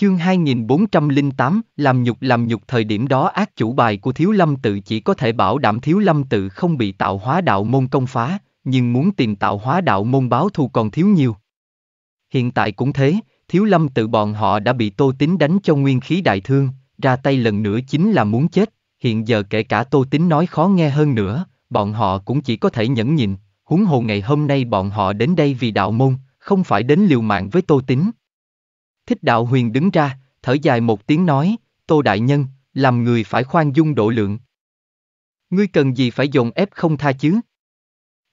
Chương 2408, làm nhục làm nhục thời điểm đó ác chủ bài của Thiếu Lâm Tự chỉ có thể bảo đảm Thiếu Lâm Tự không bị tạo hóa đạo môn công phá, nhưng muốn tìm tạo hóa đạo môn báo thù còn thiếu nhiều. Hiện tại cũng thế, Thiếu Lâm Tự bọn họ đã bị Tô tính đánh cho nguyên khí đại thương, ra tay lần nữa chính là muốn chết, hiện giờ kể cả Tô tính nói khó nghe hơn nữa, bọn họ cũng chỉ có thể nhẫn nhịn, huống hồ ngày hôm nay bọn họ đến đây vì đạo môn, không phải đến liều mạng với Tô tính. Thích đạo huyền đứng ra, thở dài một tiếng nói, Tô Đại Nhân, làm người phải khoan dung độ lượng. Ngươi cần gì phải dồn ép không tha chứ?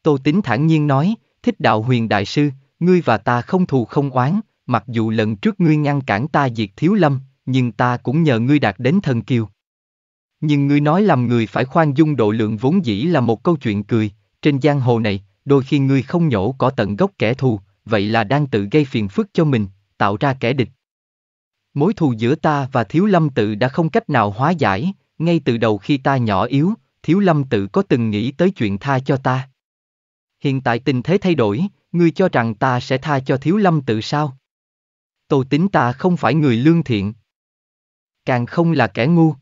Tô Tính thản nhiên nói, Thích đạo huyền đại sư, ngươi và ta không thù không oán, mặc dù lần trước ngươi ngăn cản ta diệt thiếu lâm, nhưng ta cũng nhờ ngươi đạt đến thần kiều. Nhưng ngươi nói làm người phải khoan dung độ lượng vốn dĩ là một câu chuyện cười, trên giang hồ này, đôi khi ngươi không nhổ có tận gốc kẻ thù, vậy là đang tự gây phiền phức cho mình, tạo ra kẻ địch. Mối thù giữa ta và Thiếu Lâm Tự đã không cách nào hóa giải, ngay từ đầu khi ta nhỏ yếu, Thiếu Lâm Tự có từng nghĩ tới chuyện tha cho ta. Hiện tại tình thế thay đổi, ngươi cho rằng ta sẽ tha cho Thiếu Lâm Tự sao? Tô tính ta không phải người lương thiện. Càng không là kẻ ngu.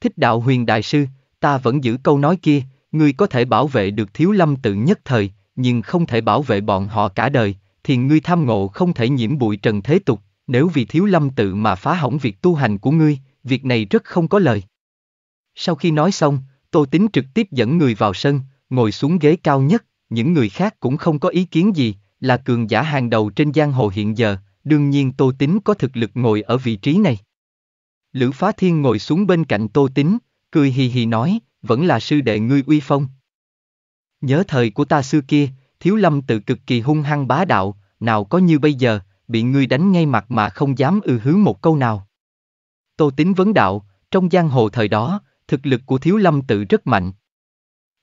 Thích đạo huyền đại sư, ta vẫn giữ câu nói kia, ngươi có thể bảo vệ được Thiếu Lâm Tự nhất thời, nhưng không thể bảo vệ bọn họ cả đời, thì ngươi tham ngộ không thể nhiễm bụi trần thế tục, nếu vì thiếu lâm tự mà phá hỏng việc tu hành của ngươi, việc này rất không có lời. Sau khi nói xong, Tô Tính trực tiếp dẫn người vào sân, ngồi xuống ghế cao nhất, những người khác cũng không có ý kiến gì, là cường giả hàng đầu trên giang hồ hiện giờ, đương nhiên Tô Tính có thực lực ngồi ở vị trí này. Lữ Phá Thiên ngồi xuống bên cạnh Tô Tính, cười hì hì nói, vẫn là sư đệ ngươi uy phong. Nhớ thời của ta xưa kia, Thiếu lâm tự cực kỳ hung hăng bá đạo, nào có như bây giờ, bị ngươi đánh ngay mặt mà không dám ư hứa một câu nào. Tô tính vấn đạo, trong giang hồ thời đó, thực lực của thiếu lâm tự rất mạnh.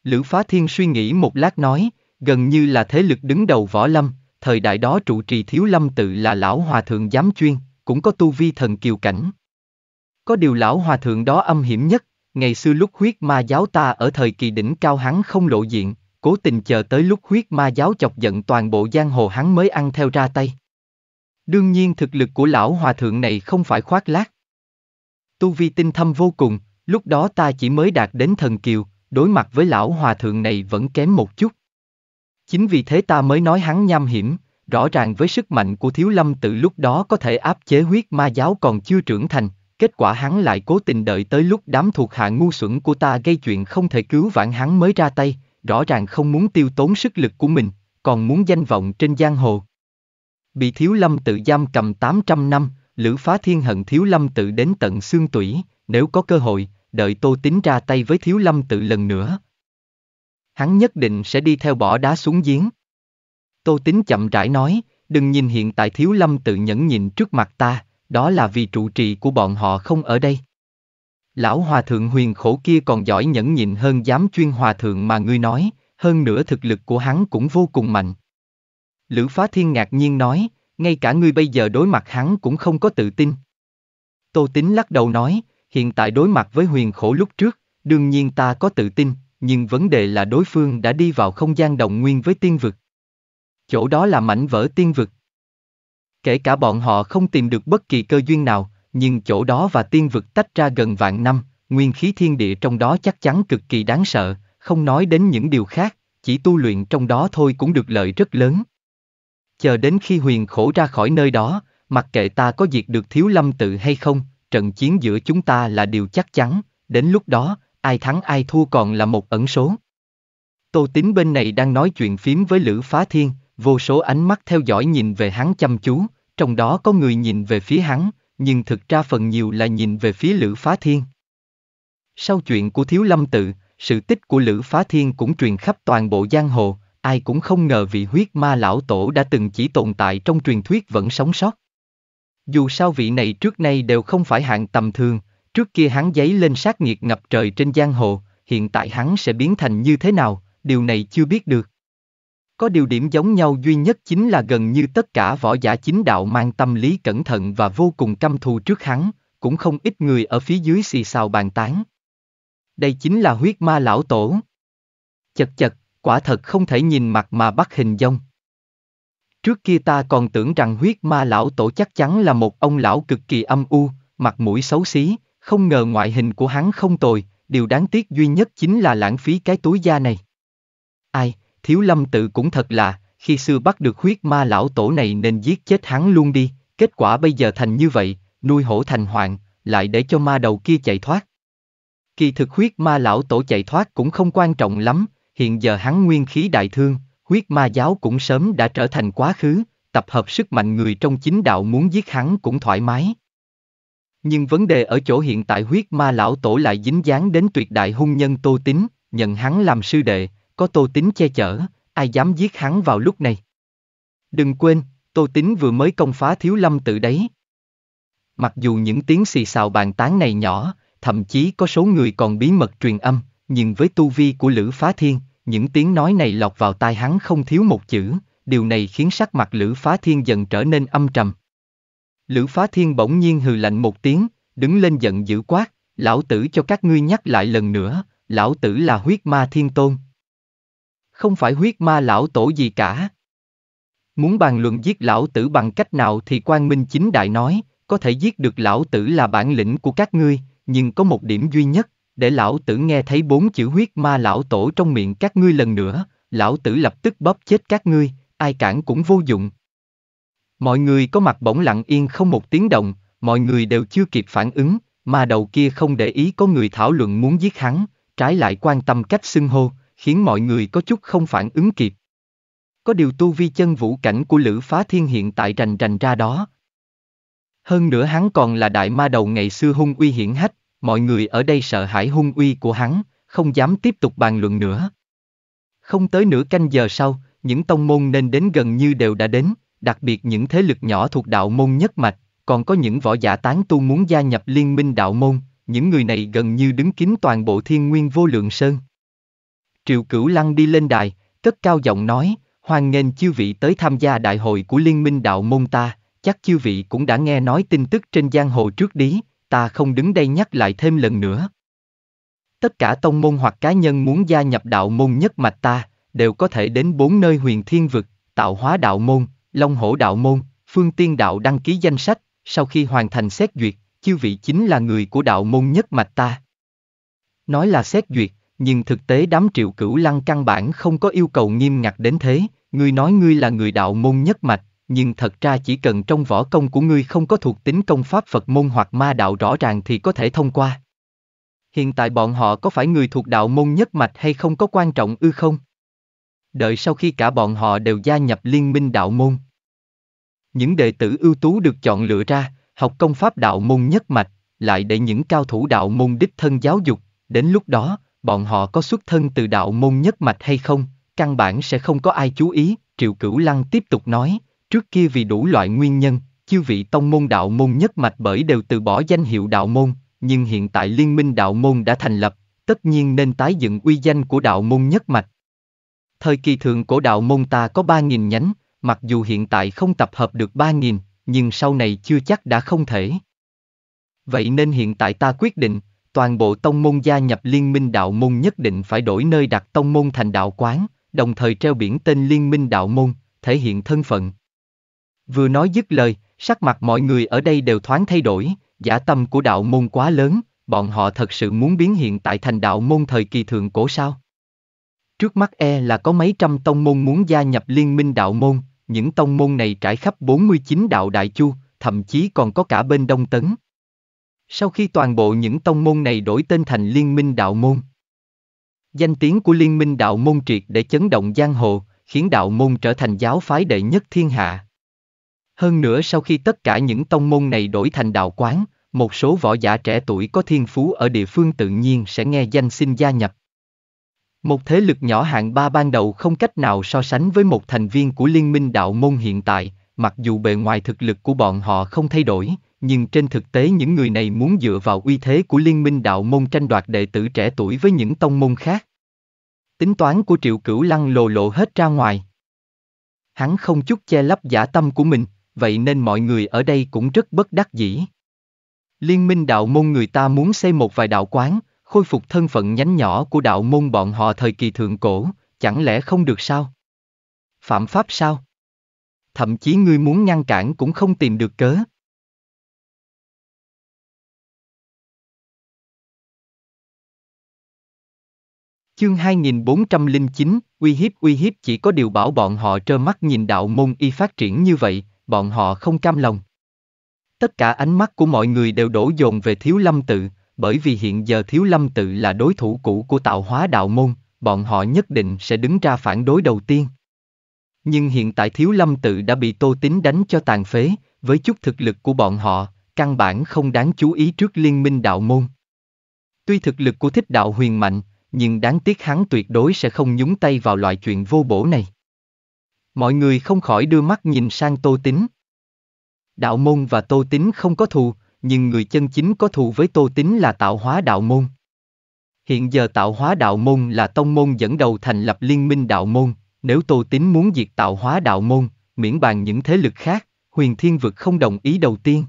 Lữ Phá Thiên suy nghĩ một lát nói, gần như là thế lực đứng đầu võ lâm, thời đại đó trụ trì thiếu lâm tự là lão hòa thượng giám chuyên, cũng có tu vi thần kiều cảnh. Có điều lão hòa thượng đó âm hiểm nhất, ngày xưa lúc huyết ma giáo ta ở thời kỳ đỉnh cao hắn không lộ diện, cố tình chờ tới lúc huyết ma giáo chọc giận toàn bộ giang hồ hắn mới ăn theo ra tay. Đương nhiên thực lực của lão hòa thượng này không phải khoác lác. Tu vi tinh thâm vô cùng, lúc đó ta chỉ mới đạt đến thần kiều, đối mặt với lão hòa thượng này vẫn kém một chút. Chính vì thế ta mới nói hắn nham hiểm, rõ ràng với sức mạnh của thiếu lâm tự lúc đó có thể áp chế huyết ma giáo còn chưa trưởng thành, kết quả hắn lại cố tình đợi tới lúc đám thuộc hạ ngu xuẩn của ta gây chuyện không thể cứu vãn hắn mới ra tay, rõ ràng không muốn tiêu tốn sức lực của mình, còn muốn danh vọng trên giang hồ. Bị Thiếu Lâm tự giam cầm 800 năm, Lữ Phá Thiên hận Thiếu Lâm tự đến tận xương tủy, nếu có cơ hội, đợi Tô Tính ra tay với Thiếu Lâm tự lần nữa. Hắn nhất định sẽ đi theo bỏ đá xuống giếng. Tô Tính chậm rãi nói, đừng nhìn hiện tại Thiếu Lâm tự nhẫn nhịn trước mặt ta, đó là vì trụ trì của bọn họ không ở đây lão hòa thượng huyền khổ kia còn giỏi nhẫn nhịn hơn dám chuyên hòa thượng mà ngươi nói, hơn nữa thực lực của hắn cũng vô cùng mạnh. Lữ Phá Thiên ngạc nhiên nói, ngay cả ngươi bây giờ đối mặt hắn cũng không có tự tin. Tô Tính lắc đầu nói, hiện tại đối mặt với huyền khổ lúc trước, đương nhiên ta có tự tin, nhưng vấn đề là đối phương đã đi vào không gian đồng nguyên với tiên vực. Chỗ đó là mảnh vỡ tiên vực. Kể cả bọn họ không tìm được bất kỳ cơ duyên nào, nhưng chỗ đó và tiên vực tách ra gần vạn năm, nguyên khí thiên địa trong đó chắc chắn cực kỳ đáng sợ, không nói đến những điều khác, chỉ tu luyện trong đó thôi cũng được lợi rất lớn. Chờ đến khi huyền khổ ra khỏi nơi đó, mặc kệ ta có diệt được thiếu lâm tự hay không, trận chiến giữa chúng ta là điều chắc chắn, đến lúc đó, ai thắng ai thua còn là một ẩn số. Tô Tín bên này đang nói chuyện phím với Lữ Phá Thiên, vô số ánh mắt theo dõi nhìn về hắn chăm chú, trong đó có người nhìn về phía hắn, nhưng thực ra phần nhiều là nhìn về phía Lữ Phá Thiên. Sau chuyện của Thiếu Lâm Tự, sự tích của Lữ Phá Thiên cũng truyền khắp toàn bộ giang hồ, ai cũng không ngờ vị huyết ma lão tổ đã từng chỉ tồn tại trong truyền thuyết vẫn sống sót. Dù sao vị này trước nay đều không phải hạng tầm thường, trước kia hắn giấy lên sát nghiệt ngập trời trên giang hồ, hiện tại hắn sẽ biến thành như thế nào, điều này chưa biết được. Có điều điểm giống nhau duy nhất chính là gần như tất cả võ giả chính đạo mang tâm lý cẩn thận và vô cùng căm thù trước hắn, cũng không ít người ở phía dưới xì xào bàn tán. Đây chính là huyết ma lão tổ. Chật chật, quả thật không thể nhìn mặt mà bắt hình dông. Trước kia ta còn tưởng rằng huyết ma lão tổ chắc chắn là một ông lão cực kỳ âm u, mặt mũi xấu xí, không ngờ ngoại hình của hắn không tồi, điều đáng tiếc duy nhất chính là lãng phí cái túi da này. Ai, Thiếu lâm tự cũng thật là, khi xưa bắt được huyết ma lão tổ này nên giết chết hắn luôn đi, kết quả bây giờ thành như vậy, nuôi hổ thành hoạn, lại để cho ma đầu kia chạy thoát. Kỳ thực huyết ma lão tổ chạy thoát cũng không quan trọng lắm, hiện giờ hắn nguyên khí đại thương, huyết ma giáo cũng sớm đã trở thành quá khứ, tập hợp sức mạnh người trong chính đạo muốn giết hắn cũng thoải mái. Nhưng vấn đề ở chỗ hiện tại huyết ma lão tổ lại dính dáng đến tuyệt đại hung nhân Tô tính, nhận hắn làm sư đệ, có tô tính che chở, ai dám giết hắn vào lúc này. Đừng quên, tô tính vừa mới công phá thiếu lâm tự đấy. Mặc dù những tiếng xì xào bàn tán này nhỏ, thậm chí có số người còn bí mật truyền âm, nhưng với tu vi của Lữ Phá Thiên, những tiếng nói này lọc vào tai hắn không thiếu một chữ, điều này khiến sắc mặt Lữ Phá Thiên dần trở nên âm trầm. Lữ Phá Thiên bỗng nhiên hừ lạnh một tiếng, đứng lên giận dữ quát, lão tử cho các ngươi nhắc lại lần nữa, lão tử là huyết ma thiên tôn, không phải huyết ma lão tổ gì cả. Muốn bàn luận giết lão tử bằng cách nào thì Quang Minh Chính Đại nói, có thể giết được lão tử là bản lĩnh của các ngươi, nhưng có một điểm duy nhất, để lão tử nghe thấy bốn chữ huyết ma lão tổ trong miệng các ngươi lần nữa, lão tử lập tức bóp chết các ngươi, ai cản cũng vô dụng. Mọi người có mặt bỗng lặng yên không một tiếng động, mọi người đều chưa kịp phản ứng, mà đầu kia không để ý có người thảo luận muốn giết hắn, trái lại quan tâm cách xưng hô, khiến mọi người có chút không phản ứng kịp. Có điều tu vi chân vũ cảnh của Lữ Phá Thiên hiện tại rành rành ra đó. Hơn nữa hắn còn là đại ma đầu ngày xưa hung uy hiển hách, mọi người ở đây sợ hãi hung uy của hắn, không dám tiếp tục bàn luận nữa. Không tới nửa canh giờ sau, những tông môn nên đến gần như đều đã đến, đặc biệt những thế lực nhỏ thuộc đạo môn nhất mạch, còn có những võ giả tán tu muốn gia nhập liên minh đạo môn, những người này gần như đứng kín toàn bộ thiên nguyên vô lượng sơn. Triệu Cửu Lăng đi lên đài, cất cao giọng nói, hoan nghênh chư vị tới tham gia đại hội của Liên minh Đạo Môn ta, chắc chư vị cũng đã nghe nói tin tức trên giang hồ trước đi, ta không đứng đây nhắc lại thêm lần nữa. Tất cả tông môn hoặc cá nhân muốn gia nhập đạo môn nhất mạch ta, đều có thể đến bốn nơi huyền thiên vực, tạo hóa đạo môn, long hổ đạo môn, phương tiên đạo đăng ký danh sách, sau khi hoàn thành xét duyệt, chư vị chính là người của đạo môn nhất mạch ta. Nói là xét duyệt, nhưng thực tế đám triệu cửu lăng căn bản không có yêu cầu nghiêm ngặt đến thế, ngươi nói ngươi là người đạo môn nhất mạch, nhưng thật ra chỉ cần trong võ công của ngươi không có thuộc tính công pháp Phật môn hoặc ma đạo rõ ràng thì có thể thông qua. Hiện tại bọn họ có phải người thuộc đạo môn nhất mạch hay không có quan trọng ư không? Đợi sau khi cả bọn họ đều gia nhập liên minh đạo môn. Những đệ tử ưu tú được chọn lựa ra, học công pháp đạo môn nhất mạch, lại để những cao thủ đạo môn đích thân giáo dục, đến lúc đó, bọn họ có xuất thân từ đạo môn nhất mạch hay không, căn bản sẽ không có ai chú ý, Triệu Cửu Lăng tiếp tục nói, trước kia vì đủ loại nguyên nhân, chư vị tông môn đạo môn nhất mạch bởi đều từ bỏ danh hiệu đạo môn, nhưng hiện tại liên minh đạo môn đã thành lập, tất nhiên nên tái dựng uy danh của đạo môn nhất mạch. Thời kỳ thượng cổ đạo môn ta có 3.000 nhánh, mặc dù hiện tại không tập hợp được 3.000, nhưng sau này chưa chắc đã không thể. Vậy nên hiện tại ta quyết định, toàn bộ tông môn gia nhập liên minh đạo môn nhất định phải đổi nơi đặt tông môn thành đạo quán, đồng thời treo biển tên liên minh đạo môn, thể hiện thân phận. Vừa nói dứt lời, sắc mặt mọi người ở đây đều thoáng thay đổi, giả tâm của đạo môn quá lớn, bọn họ thật sự muốn biến hiện tại thành đạo môn thời kỳ thượng cổ sao. Trước mắt e là có mấy trăm tông môn muốn gia nhập liên minh đạo môn, những tông môn này trải khắp 49 đạo đại chu, thậm chí còn có cả bên Đông Tấn. Sau khi toàn bộ những tông môn này đổi tên thành Liên minh Đạo Môn. Danh tiếng của Liên minh Đạo Môn triệt để chấn động giang hồ, khiến Đạo Môn trở thành giáo phái đệ nhất thiên hạ. Hơn nữa sau khi tất cả những tông môn này đổi thành đạo quán, một số võ giả trẻ tuổi có thiên phú ở địa phương tự nhiên sẽ nghe danh xin gia nhập. Một thế lực nhỏ hạng ba ban đầu không cách nào so sánh với một thành viên của liên minh đạo môn hiện tại, mặc dù bề ngoài thực lực của bọn họ không thay đổi, nhưng trên thực tế những người này muốn dựa vào uy thế của liên minh đạo môn tranh đoạt đệ tử trẻ tuổi với những tông môn khác. Tính toán của Triệu Cửu Lăng lồ lộ hết ra ngoài. Hắn không chút che lấp giả tâm của mình, vậy nên mọi người ở đây cũng rất bất đắc dĩ. Liên minh đạo môn người ta muốn xây một vài đạo quán, khôi phục thân phận nhánh nhỏ của đạo môn bọn họ thời kỳ thượng cổ, chẳng lẽ không được sao? Phạm pháp sao? Thậm chí ngươi muốn ngăn cản cũng không tìm được cớ. Chương 2409, uy hiếp uy hiếp chỉ có điều bảo bọn họ trơ mắt nhìn đạo môn y phát triển như vậy, bọn họ không cam lòng. Tất cả ánh mắt của mọi người đều đổ dồn về Thiếu Lâm Tự, bởi vì hiện giờ Thiếu Lâm Tự là đối thủ cũ của tạo hóa đạo môn, bọn họ nhất định sẽ đứng ra phản đối đầu tiên. Nhưng hiện tại Thiếu Lâm Tự đã bị Tô tính đánh cho tàn phế, với chút thực lực của bọn họ, căn bản không đáng chú ý trước liên minh đạo môn. Tuy thực lực của thích đạo huyền mạnh, nhưng đáng tiếc hắn tuyệt đối sẽ không nhúng tay vào loại chuyện vô bổ này. Mọi người không khỏi đưa mắt nhìn sang Tô Tín. Đạo môn và Tô Tín không có thù, nhưng người chân chính có thù với Tô Tín là tạo hóa đạo môn. Hiện giờ tạo hóa đạo môn là tông môn dẫn đầu thành lập liên minh đạo môn, nếu Tô Tín muốn diệt tạo hóa đạo môn, miễn bàn những thế lực khác, huyền thiên vực không đồng ý đầu tiên.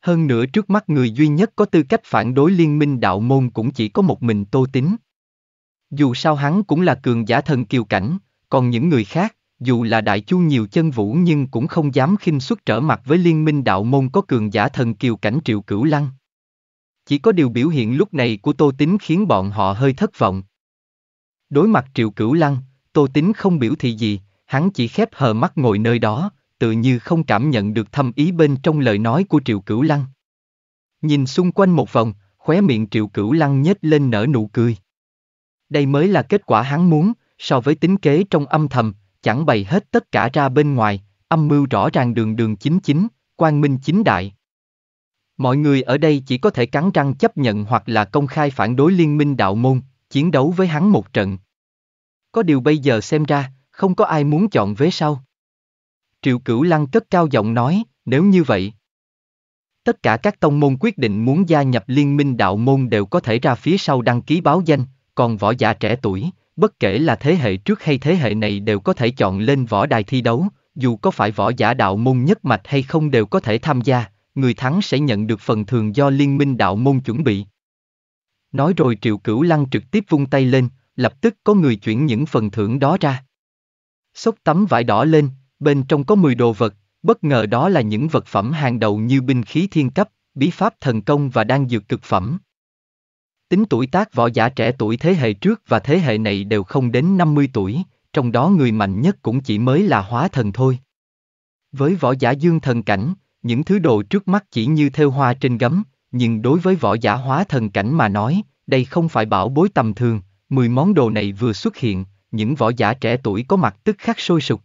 Hơn nữa trước mắt người duy nhất có tư cách phản đối liên minh đạo môn cũng chỉ có một mình Tô Tín. Dù sao hắn cũng là cường giả thần kiều cảnh, còn những người khác, dù là đại chu nhiều chân vũ nhưng cũng không dám khinh xuất trở mặt với liên minh đạo môn có cường giả thần kiều cảnh triệu cửu lăng. Chỉ có điều biểu hiện lúc này của Tô tính khiến bọn họ hơi thất vọng. Đối mặt triệu cửu lăng, Tô tính không biểu thị gì, hắn chỉ khép hờ mắt ngồi nơi đó, tự như không cảm nhận được thâm ý bên trong lời nói của triệu cửu lăng. Nhìn xung quanh một vòng, khóe miệng triệu cửu lăng nhếch lên nở nụ cười. Đây mới là kết quả hắn muốn, so với tính kế trong âm thầm, chẳng bày hết tất cả ra bên ngoài, âm mưu rõ ràng đường đường chính chính, quang minh chính đại. Mọi người ở đây chỉ có thể cắn răng chấp nhận hoặc là công khai phản đối liên minh đạo môn, chiến đấu với hắn một trận. Có điều bây giờ xem ra, không có ai muốn chọn vế sau. Triệu Cửu Lăng cất cao giọng nói, nếu như vậy. Tất cả các tông môn quyết định muốn gia nhập liên minh đạo môn đều có thể ra phía sau đăng ký báo danh, còn võ giả trẻ tuổi, bất kể là thế hệ trước hay thế hệ này đều có thể chọn lên võ đài thi đấu, dù có phải võ giả đạo môn nhất mạch hay không đều có thể tham gia, người thắng sẽ nhận được phần thường do liên minh đạo môn chuẩn bị. Nói rồi Triệu Cửu Lăng trực tiếp vung tay lên, lập tức có người chuyển những phần thưởng đó ra. Xốc tấm vải đỏ lên, bên trong có 10 đồ vật, bất ngờ đó là những vật phẩm hàng đầu như binh khí thiên cấp, bí pháp thần công và đan dược cực phẩm. Tính tuổi tác võ giả trẻ tuổi thế hệ trước và thế hệ này đều không đến 50 tuổi, trong đó người mạnh nhất cũng chỉ mới là hóa thần thôi. Với võ giả dương thần cảnh, những thứ đồ trước mắt chỉ như theo hoa trên gấm, nhưng đối với võ giả hóa thần cảnh mà nói, đây không phải bảo bối tầm thường, 10 món đồ này vừa xuất hiện, những võ giả trẻ tuổi có mặt tức khắc sôi sục.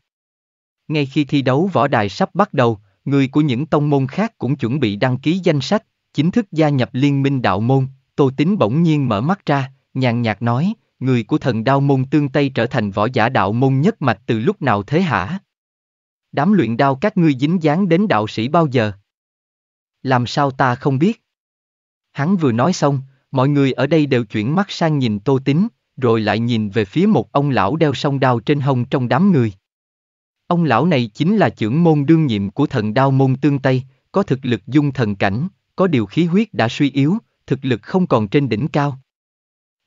Ngay khi thi đấu võ đài sắp bắt đầu, người của những tông môn khác cũng chuẩn bị đăng ký danh sách, chính thức gia nhập liên minh đạo môn, Tô Tín bỗng nhiên mở mắt ra, nhàn nhạt nói, người của thần đao môn tương Tây trở thành võ giả đạo môn nhất mạch từ lúc nào thế hả? Đám luyện đao các ngươi dính dáng đến đạo sĩ bao giờ? Làm sao ta không biết? Hắn vừa nói xong, mọi người ở đây đều chuyển mắt sang nhìn Tô Tín, rồi lại nhìn về phía một ông lão đeo song đao trên hông trong đám người. Ông lão này chính là trưởng môn đương nhiệm của thần đao môn tương Tây, có thực lực dung thần cảnh, có điều khí huyết đã suy yếu, thực lực không còn trên đỉnh cao.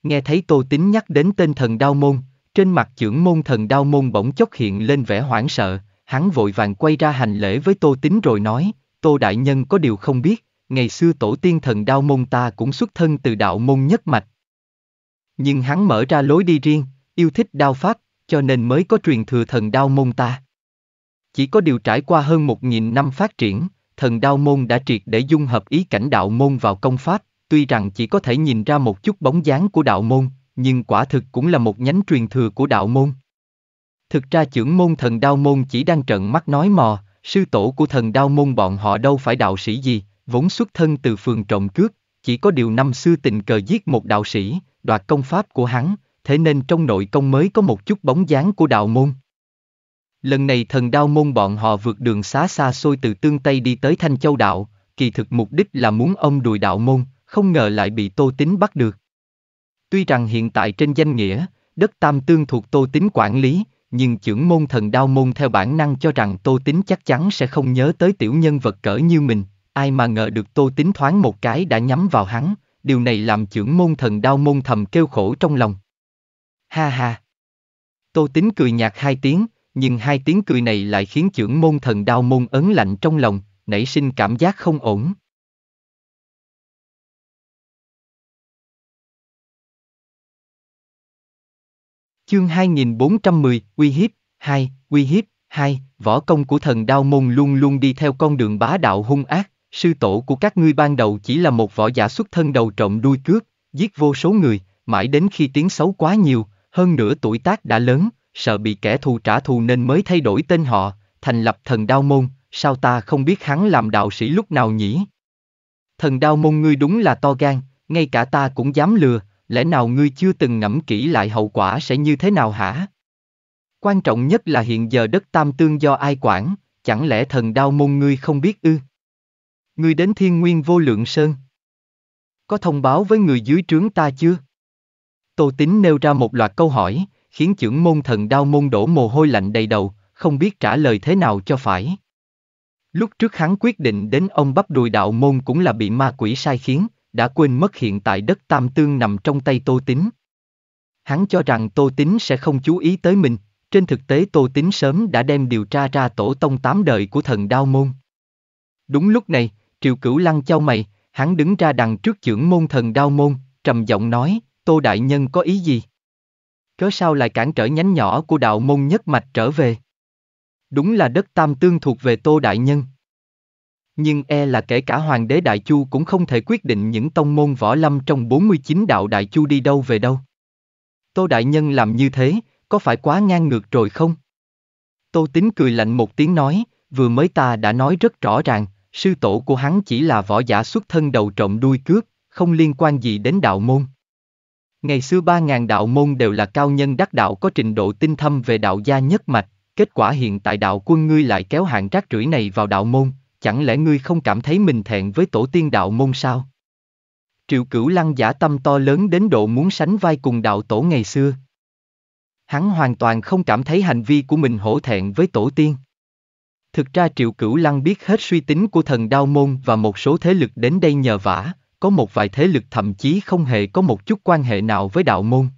Nghe thấy Tô Tín nhắc đến tên thần đao môn, trên mặt trưởng môn thần đao môn bỗng chốc hiện lên vẻ hoảng sợ, hắn vội vàng quay ra hành lễ với Tô Tín rồi nói, Tô Đại Nhân có điều không biết, ngày xưa tổ tiên thần đao môn ta cũng xuất thân từ đạo môn nhất mạch. Nhưng hắn mở ra lối đi riêng, yêu thích đao pháp, cho nên mới có truyền thừa thần đao môn ta. Chỉ có điều trải qua hơn một nghìn năm phát triển, thần đao môn đã triệt để dung hợp ý cảnh đạo môn vào công pháp, tuy rằng chỉ có thể nhìn ra một chút bóng dáng của đạo môn, nhưng quả thực cũng là một nhánh truyền thừa của đạo môn. Thực ra trưởng môn thần đao môn chỉ đang trợn mắt nói mò, sư tổ của thần đao môn bọn họ đâu phải đạo sĩ gì, vốn xuất thân từ phường trộm cướp, chỉ có điều năm xưa tình cờ giết một đạo sĩ, đoạt công pháp của hắn, thế nên trong nội công mới có một chút bóng dáng của đạo môn. Lần này thần đao môn bọn họ vượt đường xá xa xôi từ Tương Tây đi tới Thanh Châu Đạo, kỳ thực mục đích là muốn ông đùi đạo môn, không ngờ lại bị Tô tính bắt được. Tuy rằng hiện tại trên danh nghĩa, đất Tam Tương thuộc Tô tính quản lý, nhưng trưởng môn thần đao môn theo bản năng cho rằng Tô tính chắc chắn sẽ không nhớ tới tiểu nhân vật cỡ như mình, ai mà ngờ được Tô tính thoáng một cái đã nhắm vào hắn, điều này làm trưởng môn thần đao môn thầm kêu khổ trong lòng. Ha ha! Tô tính cười nhạt hai tiếng, nhưng hai tiếng cười này lại khiến trưởng môn thần đao môn ấn lạnh trong lòng, nảy sinh cảm giác không ổn. Chương 2410, uy hiếp, 2, uy hiếp, 2, võ công của thần đao môn luôn luôn đi theo con đường bá đạo hung ác, sư tổ của các ngươi ban đầu chỉ là một võ giả xuất thân đầu trộm đuôi cướp, giết vô số người, mãi đến khi tiếng xấu quá nhiều, hơn nửa tuổi tác đã lớn, sợ bị kẻ thù trả thù nên mới thay đổi tên họ, thành lập thần đao môn, sao ta không biết hắn làm đạo sĩ lúc nào nhỉ? Thần đao môn ngươi đúng là to gan, ngay cả ta cũng dám lừa, lẽ nào ngươi chưa từng ngẫm kỹ lại hậu quả sẽ như thế nào hả? Quan trọng nhất là hiện giờ đất Tam Tương do ai quản, chẳng lẽ thần đao môn ngươi không biết ư? Ngươi đến thiên nguyên vô lượng sơn. Có thông báo với người dưới trướng ta chưa? Tô Tính nêu ra một loạt câu hỏi, khiến trưởng môn thần đao môn đổ mồ hôi lạnh đầy đầu, không biết trả lời thế nào cho phải. Lúc trước hắn quyết định đến ông bắp đùi đạo môn cũng là bị ma quỷ sai khiến, đã quên mất hiện tại đất Tam Tương nằm trong tay Tô Tín. Hắn cho rằng Tô Tín sẽ không chú ý tới mình, trên thực tế Tô Tín sớm đã đem điều tra ra tổ tông tám đời của thần Đao Môn. Đúng lúc này, Triệu Cửu Lăng chau mày, hắn đứng ra đằng trước trưởng môn thần Đao Môn, trầm giọng nói, Tô Đại Nhân có ý gì? Cớ sao lại cản trở nhánh nhỏ của đạo môn nhất mạch trở về? Đúng là đất Tam Tương thuộc về Tô Đại Nhân nhưng e là kể cả Hoàng đế Đại Chu cũng không thể quyết định những tông môn võ lâm trong 49 đạo Đại Chu đi đâu về đâu. Tô Đại Nhân làm như thế, có phải quá ngang ngược rồi không? Tô Tín cười lạnh một tiếng nói, vừa mới ta đã nói rất rõ ràng, sư tổ của hắn chỉ là võ giả xuất thân đầu trộm đuôi cướp, không liên quan gì đến đạo môn. Ngày xưa ba ngàn đạo môn đều là cao nhân đắc đạo có trình độ tinh thâm về đạo gia nhất mạch, kết quả hiện tại đạo quân ngươi lại kéo hạng rác rưởi này vào đạo môn, chẳng lẽ ngươi không cảm thấy mình thẹn với tổ tiên đạo môn sao? Triệu cửu lăng giả tâm to lớn đến độ muốn sánh vai cùng đạo tổ ngày xưa. Hắn hoàn toàn không cảm thấy hành vi của mình hổ thẹn với tổ tiên. Thực ra Triệu Cửu Lăng biết hết suy tính của thần Đao Môn và một số thế lực đến đây nhờ vả, có một vài thế lực thậm chí không hề có một chút quan hệ nào với đạo môn.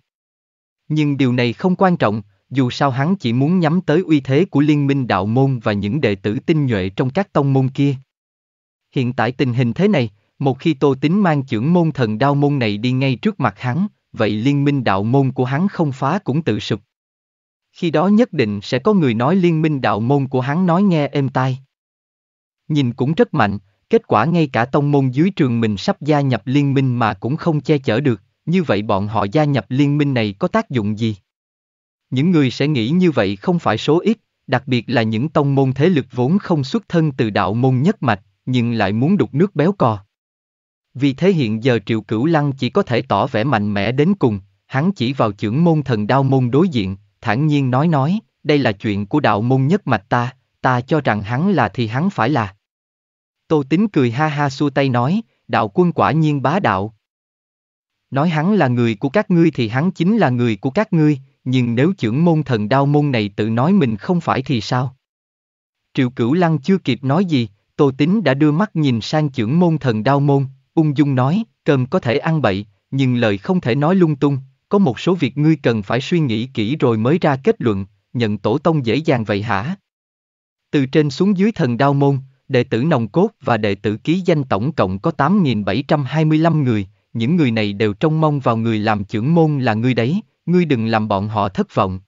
Nhưng điều này không quan trọng, dù sao hắn chỉ muốn nhắm tới uy thế của liên minh đạo môn và những đệ tử tinh nhuệ trong các tông môn kia. Hiện tại tình hình thế này, một khi Tô Tính mang trưởng môn thần đao môn này đi ngay trước mặt hắn, vậy liên minh đạo môn của hắn không phá cũng tự sụp. Khi đó nhất định sẽ có người nói liên minh đạo môn của hắn nói nghe êm tai. Nhìn cũng rất mạnh, kết quả ngay cả tông môn dưới trường mình sắp gia nhập liên minh mà cũng không che chở được, như vậy bọn họ gia nhập liên minh này có tác dụng gì? Những người sẽ nghĩ như vậy không phải số ít, đặc biệt là những tông môn thế lực vốn không xuất thân từ đạo môn nhất mạch, nhưng lại muốn đục nước béo cò. Vì thế hiện giờ Triệu Cửu Lăng chỉ có thể tỏ vẻ mạnh mẽ đến cùng, hắn chỉ vào trưởng môn thần đao môn đối diện, thản nhiên nói nói, đây là chuyện của đạo môn nhất mạch ta, ta cho rằng hắn là thì hắn phải là. Tô tính cười ha ha xua tay nói, đạo quân quả nhiên bá đạo. Nói hắn là người của các ngươi thì hắn chính là người của các ngươi, nhưng nếu trưởng môn thần đao môn này tự nói mình không phải thì sao? Triệu Cửu Lăng chưa kịp nói gì, Tô Tính đã đưa mắt nhìn sang trưởng môn thần đao môn, ung dung nói, cơm có thể ăn bậy, nhưng lời không thể nói lung tung, có một số việc ngươi cần phải suy nghĩ kỹ rồi mới ra kết luận, nhận tổ tông dễ dàng vậy hả? Từ trên xuống dưới thần đao môn, đệ tử nồng cốt và đệ tử ký danh tổng cộng có 8.725 người, những người này đều trông mong vào người làm trưởng môn là ngươi đấy, ngươi đừng làm bọn họ thất vọng.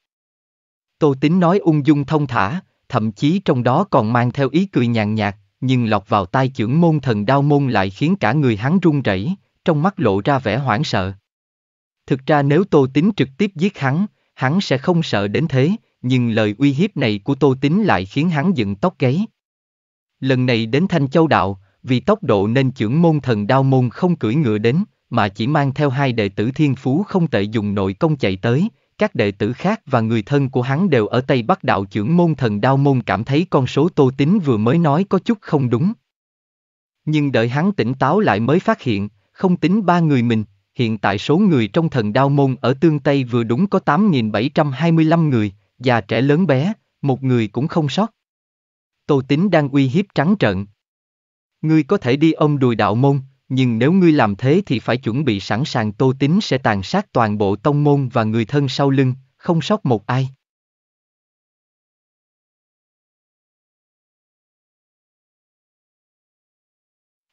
Tô Tính nói ung dung thông thả, thậm chí trong đó còn mang theo ý cười nhàn nhạt, nhưng lọc vào tai trưởng môn thần đao môn lại khiến cả người hắn run rẩy, trong mắt lộ ra vẻ hoảng sợ. Thực ra nếu Tô Tính trực tiếp giết hắn, hắn sẽ không sợ đến thế, nhưng lời uy hiếp này của Tô Tính lại khiến hắn dựng tóc gáy. Lần này đến Thanh Châu Đạo, vì tốc độ nên trưởng môn thần đao môn không cưỡi ngựa đến, mà chỉ mang theo hai đệ tử thiên phú không tệ dùng nội công chạy tới, các đệ tử khác và người thân của hắn đều ở Tây Bắc đạo trưởng môn thần đao môn cảm thấy con số tô tính vừa mới nói có chút không đúng. Nhưng đợi hắn tỉnh táo lại mới phát hiện, không tính ba người mình, hiện tại số người trong thần đao môn ở tương Tây vừa đúng có 8.725 người, già trẻ lớn bé, một người cũng không sót. Tô tính đang uy hiếp trắng trợn. Ngươi có thể đi ôm đùi đạo môn, nhưng nếu ngươi làm thế thì phải chuẩn bị sẵn sàng Tô tính sẽ tàn sát toàn bộ tông môn và người thân sau lưng, không sót một ai.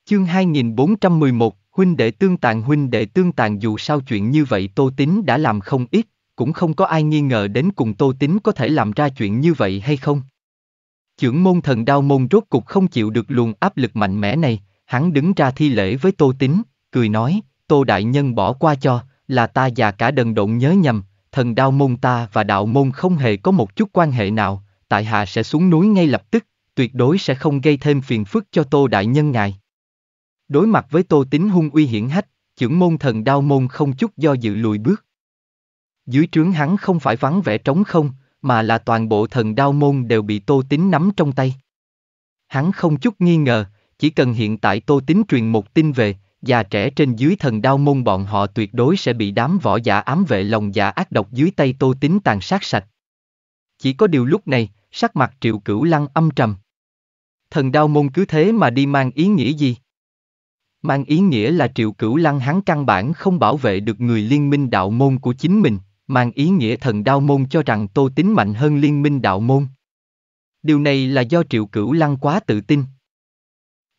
Chương 2411, huynh đệ tương tàn huynh đệ tương tàn dù sao chuyện như vậy Tô tính đã làm không ít, cũng không có ai nghi ngờ đến cùng Tô tính có thể làm ra chuyện như vậy hay không. Chưởng môn thần đao môn rốt cục không chịu được luồng áp lực mạnh mẽ này, Hắn đứng ra thi lễ với Tô Tín, cười nói, Tô Đại Nhân bỏ qua cho, là ta già cả đần độn nhớ nhầm, thần đao môn ta và đạo môn không hề có một chút quan hệ nào, tại hạ sẽ xuống núi ngay lập tức, tuyệt đối sẽ không gây thêm phiền phức cho Tô Đại Nhân ngài. Đối mặt với Tô Tín hung uy hiển hách, trưởng môn thần đao môn không chút do dự lùi bước. Dưới trướng hắn không phải vắng vẻ trống không, mà là toàn bộ thần đao môn đều bị Tô Tín nắm trong tay. Hắn không chút nghi ngờ, chỉ cần hiện tại Tô tính truyền một tin về, già trẻ trên dưới thần đao môn bọn họ tuyệt đối sẽ bị đám võ giả ám vệ lòng giả dạ ác độc dưới tay Tô tính tàn sát sạch. Chỉ có điều lúc này, sắc mặt triệu cửu lăng âm trầm. Thần đao môn cứ thế mà đi mang ý nghĩa gì? Mang ý nghĩa là triệu cửu lăng hắn căn bản không bảo vệ được người liên minh đạo môn của chính mình, mang ý nghĩa thần đao môn cho rằng tô tính mạnh hơn liên minh đạo môn. Điều này là do triệu cửu lăng quá tự tin.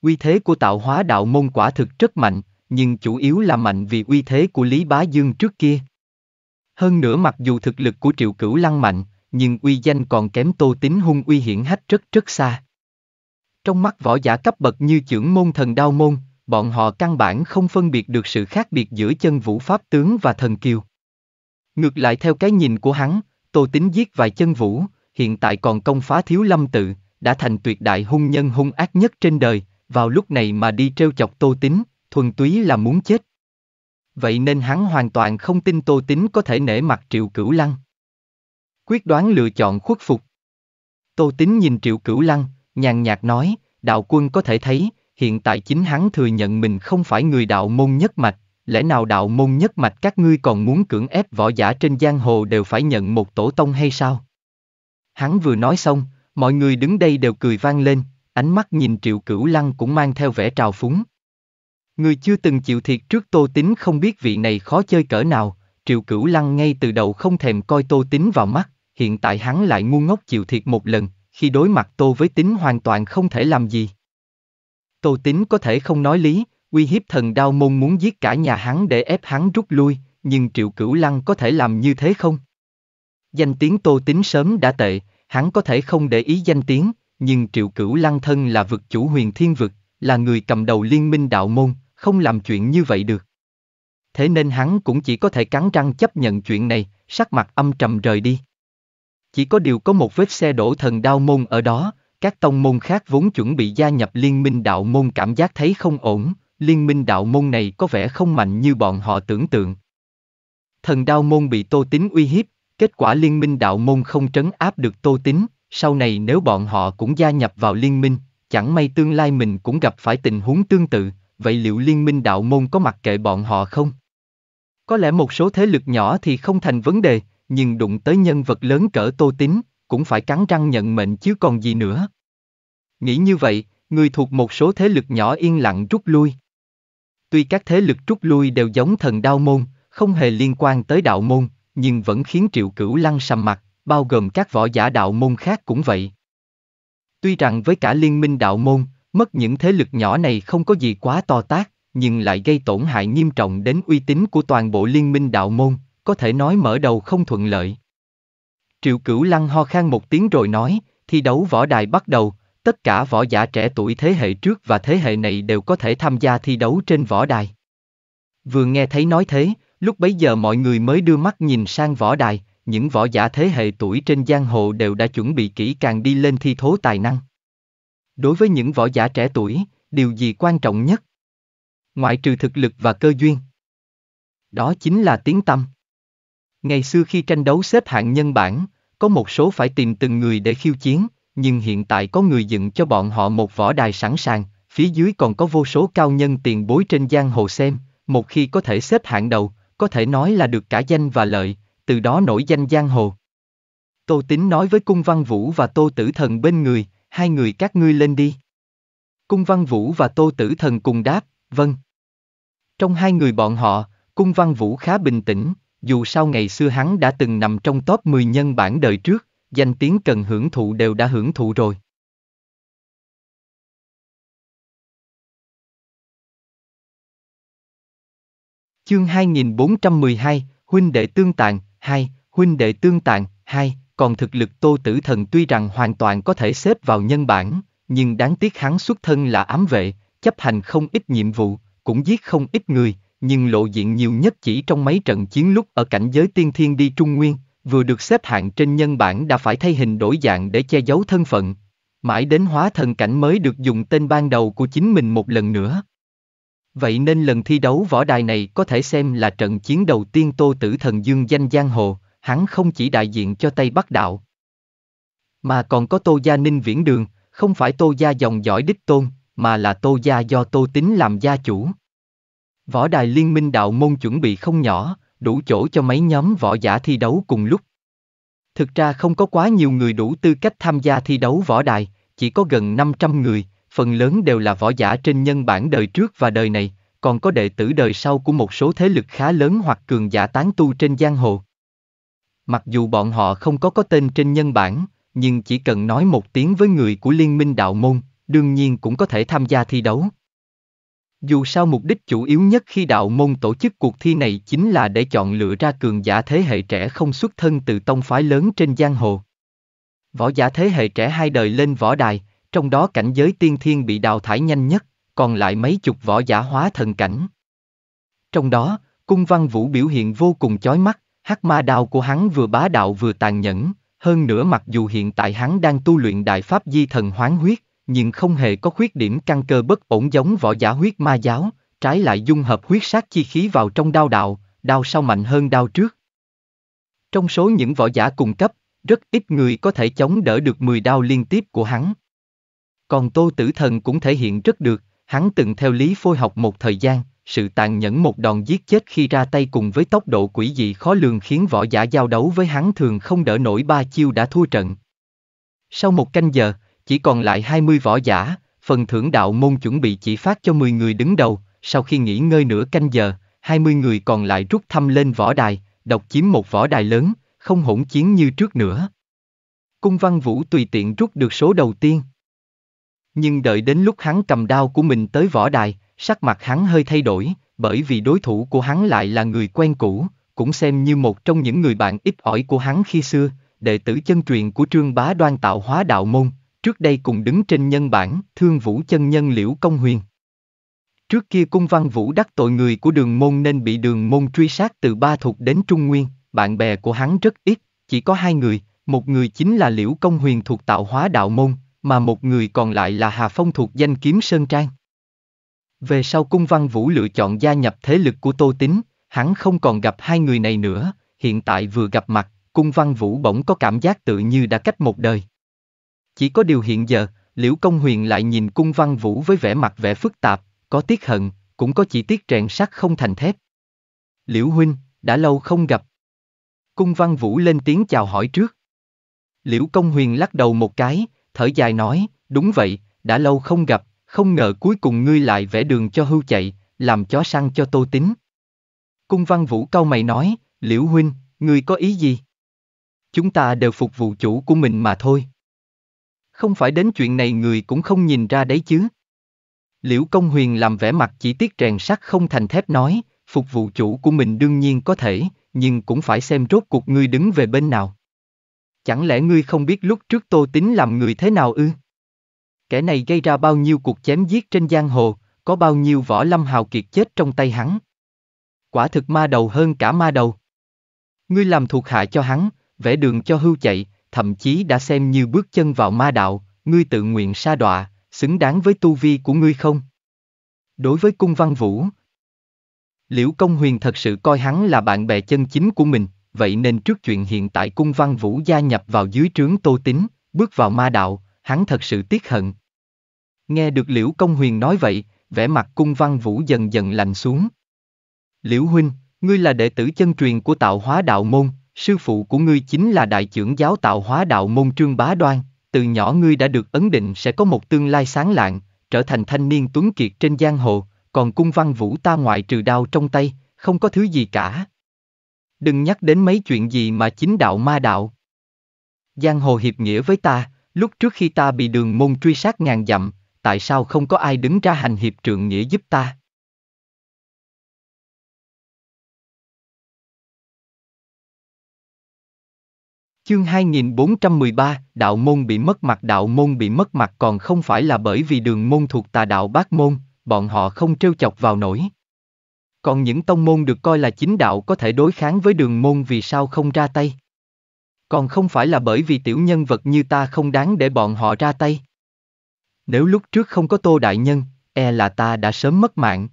Uy thế của tạo hóa đạo môn quả thực rất mạnh, nhưng chủ yếu là mạnh vì uy thế của Lý Bá Dương trước kia. Hơn nữa mặc dù thực lực của Triệu Cửu Lăng mạnh, nhưng uy danh còn kém Tô tính Hung uy hiển hách rất rất xa. Trong mắt võ giả cấp bậc như trưởng môn thần đao môn, bọn họ căn bản không phân biệt được sự khác biệt giữa chân vũ pháp tướng và thần kiều. Ngược lại theo cái nhìn của hắn, Tô tính giết vài chân vũ, hiện tại còn công phá thiếu lâm tự, đã thành tuyệt đại hung nhân hung ác nhất trên đời, vào lúc này mà đi trêu chọc Tô tính thuần túy là muốn chết. Vậy nên hắn hoàn toàn không tin Tô tính có thể nể mặt Triệu Cửu Lăng. Quyết đoán lựa chọn khuất phục. Tô tính nhìn Triệu Cửu Lăng, nhàn nhạt nói, đạo quân có thể thấy, hiện tại chính hắn thừa nhận mình không phải người đạo môn nhất mạch, lẽ nào đạo môn nhất mạch các ngươi còn muốn cưỡng ép võ giả trên giang hồ đều phải nhận một tổ tông hay sao? Hắn vừa nói xong, mọi người đứng đây đều cười vang lên, ánh mắt nhìn triệu cửu lăng cũng mang theo vẻ trào phúng. Người chưa từng chịu thiệt trước tô tính không biết vị này khó chơi cỡ nào, triệu cửu lăng ngay từ đầu không thèm coi tô tính vào mắt, hiện tại hắn lại ngu ngốc chịu thiệt một lần, khi đối mặt tô với tính hoàn toàn không thể làm gì. Tô tính có thể không nói lý, uy hiếp thần đao môn muốn giết cả nhà hắn để ép hắn rút lui, nhưng triệu cửu lăng có thể làm như thế không? Danh tiếng tô tính sớm đã tệ, hắn có thể không để ý danh tiếng, nhưng Triệu Cửu Lăng thân là vực chủ huyền thiên vực, là người cầm đầu liên minh đạo môn, không làm chuyện như vậy được. Thế nên hắn cũng chỉ có thể cắn răng chấp nhận chuyện này, sắc mặt âm trầm rời đi. Chỉ có điều có một vết xe đổ thần đao môn ở đó, các tông môn khác vốn chuẩn bị gia nhập liên minh đạo môn cảm giác thấy không ổn, liên minh đạo môn này có vẻ không mạnh như bọn họ tưởng tượng. Thần đao môn bị tô tính uy hiếp, kết quả liên minh đạo môn không trấn áp được tô tính, sau này nếu bọn họ cũng gia nhập vào liên minh, chẳng may tương lai mình cũng gặp phải tình huống tương tự, vậy liệu liên minh đạo môn có mặc kệ bọn họ không? Có lẽ một số thế lực nhỏ thì không thành vấn đề, nhưng đụng tới nhân vật lớn cỡ tô tính, cũng phải cắn răng nhận mệnh chứ còn gì nữa. Nghĩ như vậy, người thuộc một số thế lực nhỏ yên lặng rút lui. Tuy các thế lực rút lui đều giống thần đao môn, không hề liên quan tới đạo môn, nhưng vẫn khiến triệu cửu lăng sầm mặt, bao gồm các võ giả đạo môn khác cũng vậy. Tuy rằng với cả liên minh đạo môn, mất những thế lực nhỏ này không có gì quá to tác, nhưng lại gây tổn hại nghiêm trọng đến uy tín của toàn bộ liên minh đạo môn, có thể nói mở đầu không thuận lợi. Triệu Cửu Lăng ho khan một tiếng rồi nói, thi đấu võ đài bắt đầu, tất cả võ giả trẻ tuổi thế hệ trước và thế hệ này đều có thể tham gia thi đấu trên võ đài. Vừa nghe thấy nói thế, lúc bấy giờ mọi người mới đưa mắt nhìn sang võ đài, những võ giả thế hệ tuổi trên giang hồ đều đã chuẩn bị kỹ càng đi lên thi thố tài năng. Đối với những võ giả trẻ tuổi, điều gì quan trọng nhất? Ngoại trừ thực lực và cơ duyên. Đó chính là tiếng tâm. Ngày xưa khi tranh đấu xếp hạng nhân bản, có một số phải tìm từng người để khiêu chiến, nhưng hiện tại có người dựng cho bọn họ một võ đài sẵn sàng, phía dưới còn có vô số cao nhân tiền bối trên giang hồ xem, một khi có thể xếp hạng đầu, có thể nói là được cả danh và lợi, từ đó nổi danh giang hồ. Tô tính nói với Cung Văn Vũ và Tô Tử Thần bên người, hai người các ngươi lên đi. Cung Văn Vũ và Tô Tử Thần cùng đáp, vâng. Trong hai người bọn họ, Cung Văn Vũ khá bình tĩnh, dù sau ngày xưa hắn đã từng nằm trong top 10 nhân bản đời trước, danh tiếng cần hưởng thụ đều đã hưởng thụ rồi. Chương 2412, Huynh đệ tương tàn, hai, Huynh đệ tương tàn, hai, Còn thực lực Tô Tử Thần tuy rằng hoàn toàn có thể xếp vào nhân bản, nhưng đáng tiếc hắn xuất thân là ám vệ, chấp hành không ít nhiệm vụ, cũng giết không ít người, nhưng lộ diện nhiều nhất chỉ trong mấy trận chiến lúc ở cảnh giới tiên thiên đi Trung Nguyên, vừa được xếp hạng trên nhân bản đã phải thay hình đổi dạng để che giấu thân phận. Mãi đến hóa thần cảnh mới được dùng tên ban đầu của chính mình một lần nữa. Vậy nên lần thi đấu võ đài này có thể xem là trận chiến đầu tiên Tô Tử Thần dương danh giang hồ, hắn không chỉ đại diện cho Tây Bắc Đạo. Mà còn có Tô Gia Ninh Viễn Đường, không phải Tô Gia dòng dõi đích tôn, mà là Tô Gia do Tô Tính làm gia chủ. Võ đài liên minh đạo môn chuẩn bị không nhỏ, đủ chỗ cho mấy nhóm võ giả thi đấu cùng lúc. Thực ra không có quá nhiều người đủ tư cách tham gia thi đấu võ đài, chỉ có gần 500 người, phần lớn đều là võ giả trên nhân bản đời trước và đời này, còn có đệ tử đời sau của một số thế lực khá lớn hoặc cường giả tán tu trên giang hồ. Mặc dù bọn họ không có có tên trên nhân bản, nhưng chỉ cần nói một tiếng với người của liên minh đạo môn, đương nhiên cũng có thể tham gia thi đấu. Dù sao mục đích chủ yếu nhất khi đạo môn tổ chức cuộc thi này chính là để chọn lựa ra cường giả thế hệ trẻ không xuất thân từ tông phái lớn trên giang hồ. Võ giả thế hệ trẻ hai đời lên võ đài, trong đó cảnh giới tiên thiên bị đào thải nhanh nhất, còn lại mấy chục võ giả hóa thần cảnh. Trong đó, cung văn vũ biểu hiện vô cùng chói mắt, hắc ma đao của hắn vừa bá đạo vừa tàn nhẫn, hơn nữa mặc dù hiện tại hắn đang tu luyện đại pháp di thần hoán huyết, nhưng không hề có khuyết điểm căn cơ bất ổn giống võ giả huyết ma giáo, trái lại dung hợp huyết sát chi khí vào trong đao đạo, đao sau mạnh hơn đao trước. Trong số những võ giả cùng cấp, rất ít người có thể chống đỡ được 10 đao liên tiếp của hắn. Còn Tô Tử Thần cũng thể hiện rất được, hắn từng theo Lý Phôi học một thời gian, sự tàn nhẫn một đòn giết chết khi ra tay cùng với tốc độ quỷ dị khó lường khiến võ giả giao đấu với hắn thường không đỡ nổi ba chiêu đã thua trận. Sau một canh giờ, chỉ còn lại 20 võ giả, phần thưởng đạo môn chuẩn bị chỉ phát cho 10 người đứng đầu, sau khi nghỉ ngơi nửa canh giờ, 20 người còn lại rút thăm lên võ đài, độc chiếm một võ đài lớn, không hỗn chiến như trước nữa. Cung văn vũ tùy tiện rút được số đầu tiên, nhưng đợi đến lúc hắn cầm đao của mình tới võ đài, sắc mặt hắn hơi thay đổi, bởi vì đối thủ của hắn lại là người quen cũ, cũng xem như một trong những người bạn ít ỏi của hắn khi xưa, đệ tử chân truyền của trương bá đoan tạo hóa đạo môn, trước đây cùng đứng trên nhân bản, thương vũ chân nhân liễu công huyền. Trước kia cung văn vũ đắc tội người của đường môn nên bị đường môn truy sát từ ba thục đến Trung Nguyên, bạn bè của hắn rất ít, chỉ có hai người, một người chính là liễu công huyền thuộc tạo hóa đạo môn, mà một người còn lại là Hà Phong thuộc danh kiếm Sơn Trang. Về sau Cung Văn Vũ lựa chọn gia nhập thế lực của Tô Tín, hắn không còn gặp hai người này nữa, hiện tại vừa gặp mặt, Cung Văn Vũ bỗng có cảm giác tự như đã cách một đời. Chỉ có điều hiện giờ, Liễu Công Huyền lại nhìn Cung Văn Vũ với vẻ mặt vẻ phức tạp, có tiếc hận, cũng có chỉ tiếc rèn sắt không thành thép. Liễu Huynh, đã lâu không gặp. Cung Văn Vũ lên tiếng chào hỏi trước. Liễu Công Huyền lắc đầu một cái, thở dài nói, đúng vậy, đã lâu không gặp, không ngờ cuối cùng ngươi lại vẽ đường cho hưu chạy, làm chó săn cho tô tính. Cung văn vũ cau mày nói, liễu huynh, ngươi có ý gì? Chúng ta đều phục vụ chủ của mình mà thôi. Không phải đến chuyện này người cũng không nhìn ra đấy chứ. Liễu công huyền làm vẻ mặt chỉ tiếc rèn sắt không thành thép nói, phục vụ chủ của mình đương nhiên có thể, nhưng cũng phải xem rốt cuộc ngươi đứng về bên nào. Chẳng lẽ ngươi không biết lúc trước Tô tính làm người thế nào ư? Kẻ này gây ra bao nhiêu cuộc chém giết trên giang hồ, có bao nhiêu võ lâm hào kiệt chết trong tay hắn. Quả thực ma đầu hơn cả ma đầu. Ngươi làm thuộc hạ cho hắn, vẽ đường cho hưu chạy, thậm chí đã xem như bước chân vào ma đạo, ngươi tự nguyện sa đọa, xứng đáng với tu vi của ngươi không? Đối với cung văn vũ, Liễu Công Huyền thật sự coi hắn là bạn bè chân chính của mình vậy nên trước chuyện hiện tại cung văn vũ gia nhập vào dưới trướng tô tính bước vào ma đạo, hắn thật sự tiếc hận. Nghe được Liễu Công Huyền nói vậy, vẻ mặt cung văn vũ dần dần lành xuống. Liễu Huynh, ngươi là đệ tử chân truyền của tạo hóa đạo môn, sư phụ của ngươi chính là đại trưởng giáo tạo hóa đạo môn trương bá đoan, từ nhỏ ngươi đã được ấn định sẽ có một tương lai sáng lạng, trở thành thanh niên tuấn kiệt trên giang hồ, còn cung văn vũ ta ngoại trừ đao trong tay, không có thứ gì cả. Đừng nhắc đến mấy chuyện gì mà chính đạo ma đạo. Giang hồ hiệp nghĩa với ta, lúc trước khi ta bị đường môn truy sát ngàn dặm, tại sao không có ai đứng ra hành hiệp trượng nghĩa giúp ta? Chương 2413, đạo môn bị mất mặt Đạo môn bị mất mặt còn không phải là bởi vì đường môn thuộc tà đạo bát môn, bọn họ không trêu chọc vào nổi. Còn những tông môn được coi là chính đạo có thể đối kháng với đường môn vì sao không ra tay? Còn không phải là bởi vì tiểu nhân vật như ta không đáng để bọn họ ra tay. Nếu lúc trước không có Tô Đại Nhân, e là ta đã sớm mất mạng.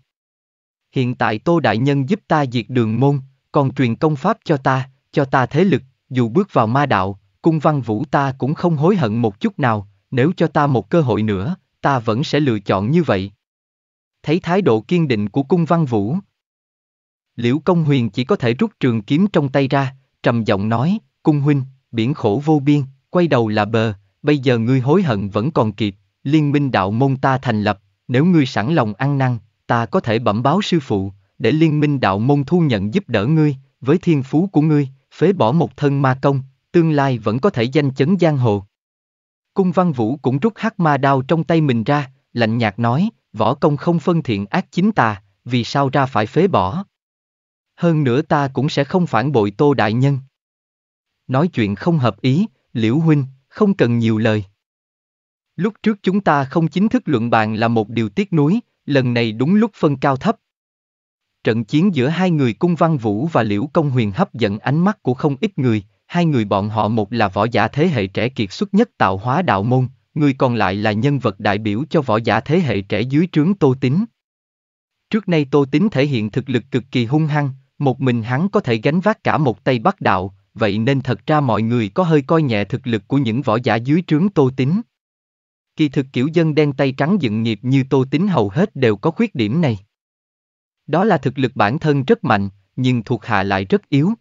Hiện tại Tô Đại Nhân giúp ta diệt đường môn, còn truyền công pháp cho ta, cho ta thế lực, dù bước vào ma đạo, cung văn vũ ta cũng không hối hận một chút nào, nếu cho ta một cơ hội nữa, ta vẫn sẽ lựa chọn như vậy. Thấy thái độ kiên định của cung văn vũ, Liễu Công Huyền chỉ có thể rút trường kiếm trong tay ra, trầm giọng nói, cung huynh, biển khổ vô biên, quay đầu là bờ, bây giờ ngươi hối hận vẫn còn kịp, liên minh đạo môn ta thành lập, nếu ngươi sẵn lòng ăn năn, ta có thể bẩm báo sư phụ, để liên minh đạo môn thu nhận giúp đỡ ngươi, với thiên phú của ngươi, phế bỏ một thân ma công, tương lai vẫn có thể danh chấn giang hồ. Cung Văn Vũ cũng rút hắc ma đao trong tay mình ra, lạnh nhạt nói, võ công không phân thiện ác chính ta, vì sao ra phải phế bỏ, hơn nữa ta cũng sẽ không phản bội Tô Đại Nhân. Nói chuyện không hợp ý, Liễu Huynh, không cần nhiều lời. Lúc trước chúng ta không chính thức luận bàn là một điều tiếc nuối, lần này đúng lúc phân cao thấp. Trận chiến giữa hai người Cung Văn Vũ và Liễu Công Huyền hấp dẫn ánh mắt của không ít người, hai người bọn họ một là võ giả thế hệ trẻ kiệt xuất nhất tạo hóa đạo môn, người còn lại là nhân vật đại biểu cho võ giả thế hệ trẻ dưới trướng Tô tính Trước nay Tô tính thể hiện thực lực cực kỳ hung hăng, một mình hắn có thể gánh vác cả một tay bắc đạo, vậy nên thật ra mọi người có hơi coi nhẹ thực lực của những võ giả dưới trướng tô tính. Kỳ thực kiểu dân đen tay trắng dựng nghiệp như tô tính hầu hết đều có khuyết điểm này. Đó là thực lực bản thân rất mạnh, nhưng thuộc hạ lại rất yếu.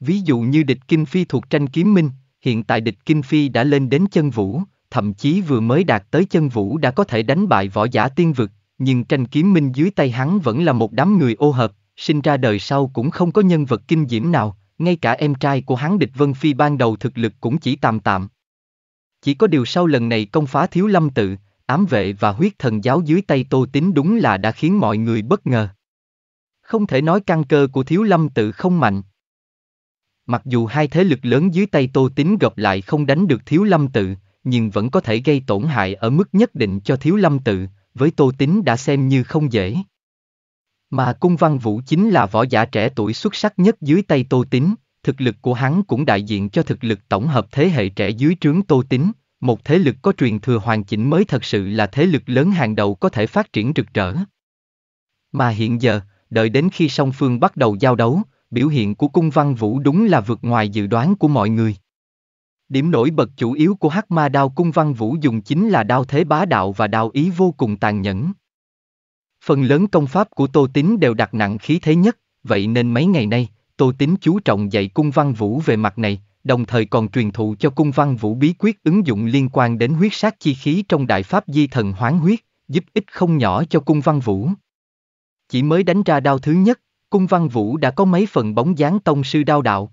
Ví dụ như địch Kinh Phi thuộc tranh kiếm minh, hiện tại địch Kinh Phi đã lên đến chân vũ, thậm chí vừa mới đạt tới chân vũ đã có thể đánh bại võ giả tiên vực, nhưng tranh kiếm minh dưới tay hắn vẫn là một đám người ô hợp, sinh ra đời sau cũng không có nhân vật kinh diễm nào, ngay cả em trai của hắn địch Vân Phi ban đầu thực lực cũng chỉ tạm tạm. Chỉ có điều sau lần này công phá thiếu lâm tự, ám vệ và huyết thần giáo dưới tay tô Tính đúng là đã khiến mọi người bất ngờ. Không thể nói căn cơ của thiếu lâm tự không mạnh. Mặc dù hai thế lực lớn dưới tay tô Tính gặp lại không đánh được thiếu lâm tự, nhưng vẫn có thể gây tổn hại ở mức nhất định cho thiếu lâm tự, với tô Tính đã xem như không dễ. Mà Cung Văn Vũ chính là võ giả trẻ tuổi xuất sắc nhất dưới tay Tô Tín, thực lực của hắn cũng đại diện cho thực lực tổng hợp thế hệ trẻ dưới trướng Tô Tín, một thế lực có truyền thừa hoàn chỉnh mới thật sự là thế lực lớn hàng đầu có thể phát triển rực rỡ. Mà hiện giờ, đợi đến khi song phương bắt đầu giao đấu, biểu hiện của cung văn vũ đúng là vượt ngoài dự đoán của mọi người. Điểm nổi bật chủ yếu của hắc ma đao cung văn vũ dùng chính là đao thế bá đạo và đao ý vô cùng tàn nhẫn. Phần lớn công pháp của Tô Tín đều đặt nặng khí thế nhất, vậy nên mấy ngày nay, Tô Tín chú trọng dạy cung văn vũ về mặt này, đồng thời còn truyền thụ cho cung văn vũ bí quyết ứng dụng liên quan đến huyết sát chi khí trong đại pháp di thần hoán huyết, giúp ích không nhỏ cho cung văn vũ. Chỉ mới đánh ra đao thứ nhất, cung văn vũ đã có mấy phần bóng dáng tông sư đao đạo.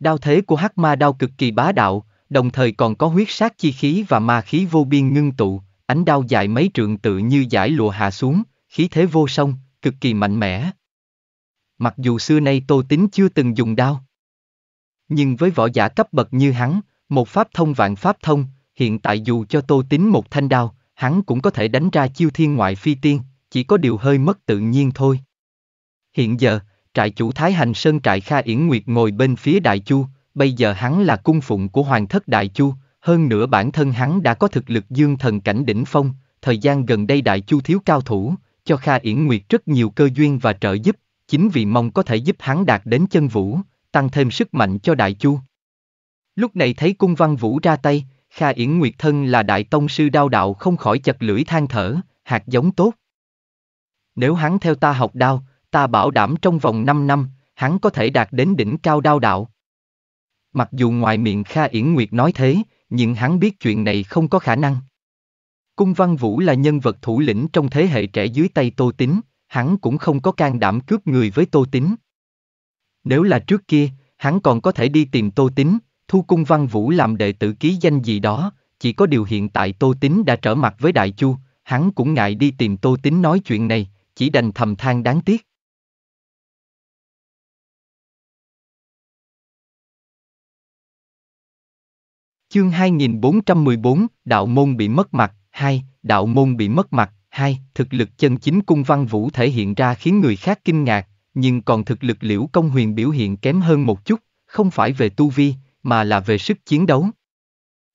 Đao thế của hắc ma đao cực kỳ bá đạo, đồng thời còn có huyết sát chi khí và ma khí vô biên ngưng tụ, ánh đao dài mấy trượng tự như giải lụa hạ xuống, khí thế vô song, cực kỳ mạnh mẽ. Mặc dù xưa nay Tô Tín chưa từng dùng đao. Nhưng với võ giả cấp bậc như hắn, một pháp thông vạn pháp thông, hiện tại dù cho Tô Tín một thanh đao, hắn cũng có thể đánh ra chiêu thiên ngoại phi tiên, chỉ có điều hơi mất tự nhiên thôi. Hiện giờ, trại chủ Thái Hành Sơn trại Kha Yển Nguyệt ngồi bên phía Đại Chu, bây giờ hắn là cung phụng của Hoàng thất Đại Chu, hơn nữa bản thân hắn đã có thực lực dương thần cảnh đỉnh phong, thời gian gần đây Đại Chu thiếu cao thủ, cho Kha Yển Nguyệt rất nhiều cơ duyên và trợ giúp, chính vì mong có thể giúp hắn đạt đến chân vũ, tăng thêm sức mạnh cho Đại Chu. Lúc này thấy cung văn vũ ra tay, Kha Yển Nguyệt thân là đại tông sư đao đạo không khỏi chật lưỡi than thở, hạt giống tốt. Nếu hắn theo ta học đao, ta bảo đảm trong vòng 5 năm, hắn có thể đạt đến đỉnh cao đao đạo. Mặc dù ngoài miệng Kha Yển Nguyệt nói thế, nhưng hắn biết chuyện này không có khả năng. Cung Văn Vũ là nhân vật thủ lĩnh trong thế hệ trẻ dưới tay Tô Tín, hắn cũng không có can đảm cướp người với Tô Tín. Nếu là trước kia, hắn còn có thể đi tìm Tô Tín, thu Cung Văn Vũ làm đệ tử ký danh gì đó, chỉ có điều hiện tại Tô Tín đã trở mặt với Đại Chu, hắn cũng ngại đi tìm Tô Tín nói chuyện này, chỉ đành thầm than đáng tiếc. Chương 2414, Đạo Môn bị mất mặt hai, đạo môn bị mất mặt, hai, thực lực chân chính cung văn vũ thể hiện ra khiến người khác kinh ngạc, nhưng còn thực lực liễu công huyền biểu hiện kém hơn một chút, không phải về tu vi, mà là về sức chiến đấu.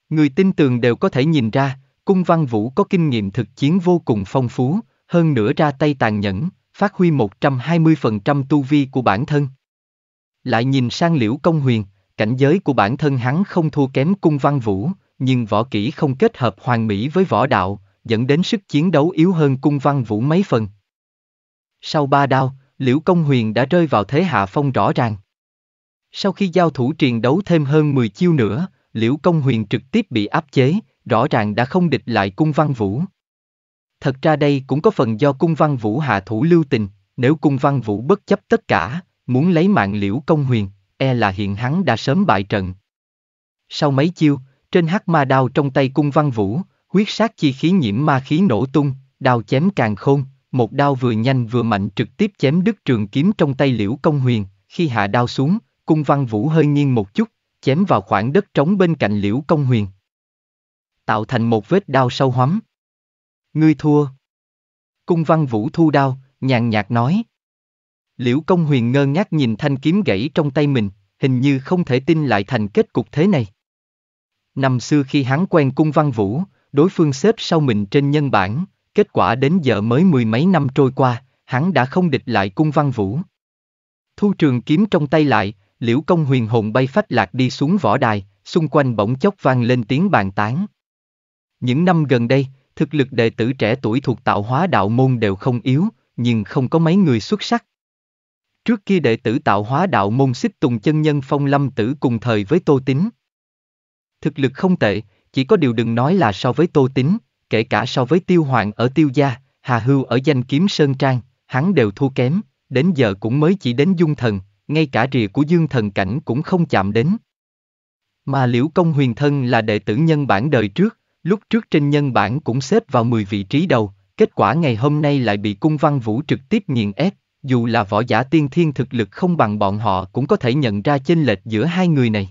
Người tin tường đều có thể nhìn ra, cung văn vũ có kinh nghiệm thực chiến vô cùng phong phú, hơn nữa ra tay tàn nhẫn, phát huy 120% tu vi của bản thân. Lại nhìn sang liễu công huyền, cảnh giới của bản thân hắn không thua kém cung văn vũ, nhưng võ kỹ không kết hợp hoàn mỹ với võ đạo, dẫn đến sức chiến đấu yếu hơn cung văn vũ mấy phần. Sau ba đao, Liễu Công Huyền đã rơi vào thế hạ phong rõ ràng. Sau khi giao thủ triền đấu thêm hơn 10 chiêu nữa, Liễu Công Huyền trực tiếp bị áp chế, rõ ràng đã không địch lại cung văn vũ. Thật ra đây cũng có phần do cung văn vũ hạ thủ lưu tình, nếu cung văn vũ bất chấp tất cả, muốn lấy mạng Liễu Công Huyền, e là hiện hắn đã sớm bại trận. Sau mấy chiêu, trên hắc ma đao trong tay cung văn vũ, huyết sát chi khí nhiễm ma khí nổ tung, đao chém càng khôn, một đao vừa nhanh vừa mạnh trực tiếp chém đứt trường kiếm trong tay liễu công huyền, khi hạ đao xuống, cung văn vũ hơi nghiêng một chút, chém vào khoảng đất trống bên cạnh liễu công huyền. Tạo thành một vết đao sâu hoắm. Ngươi thua. Cung văn vũ thu đao, nhàn nhạt nói. Liễu công huyền ngơ ngác nhìn thanh kiếm gãy trong tay mình, hình như không thể tin lại thành kết cục thế này. Năm xưa khi hắn quen cung văn vũ, đối phương xếp sau mình trên nhân bản, kết quả đến giờ mới mười mấy năm trôi qua, hắn đã không địch lại cung văn vũ. Thu trường kiếm trong tay lại, liễu công huyền hồn bay phách lạc đi xuống võ đài, xung quanh bỗng chốc vang lên tiếng bàn tán. Những năm gần đây, thực lực đệ tử trẻ tuổi thuộc tạo hóa đạo môn đều không yếu, nhưng không có mấy người xuất sắc. Trước kia đệ tử tạo hóa đạo môn xích tùng chân nhân phong lâm tử cùng thời với tô tính, Thực lực không tệ, chỉ có điều đừng nói là so với Tô tính, kể cả so với Tiêu Hoàng ở Tiêu Gia, Hà Hưu ở danh kiếm Sơn Trang, hắn đều thua kém, đến giờ cũng mới chỉ đến dung thần, ngay cả rìa của dương thần cảnh cũng không chạm đến. Mà Liễu Công Huyền Thân là đệ tử nhân bản đời trước, lúc trước trên nhân bản cũng xếp vào 10 vị trí đầu, kết quả ngày hôm nay lại bị cung văn vũ trực tiếp nghiền ép, dù là võ giả tiên thiên thực lực không bằng bọn họ cũng có thể nhận ra chênh lệch giữa hai người này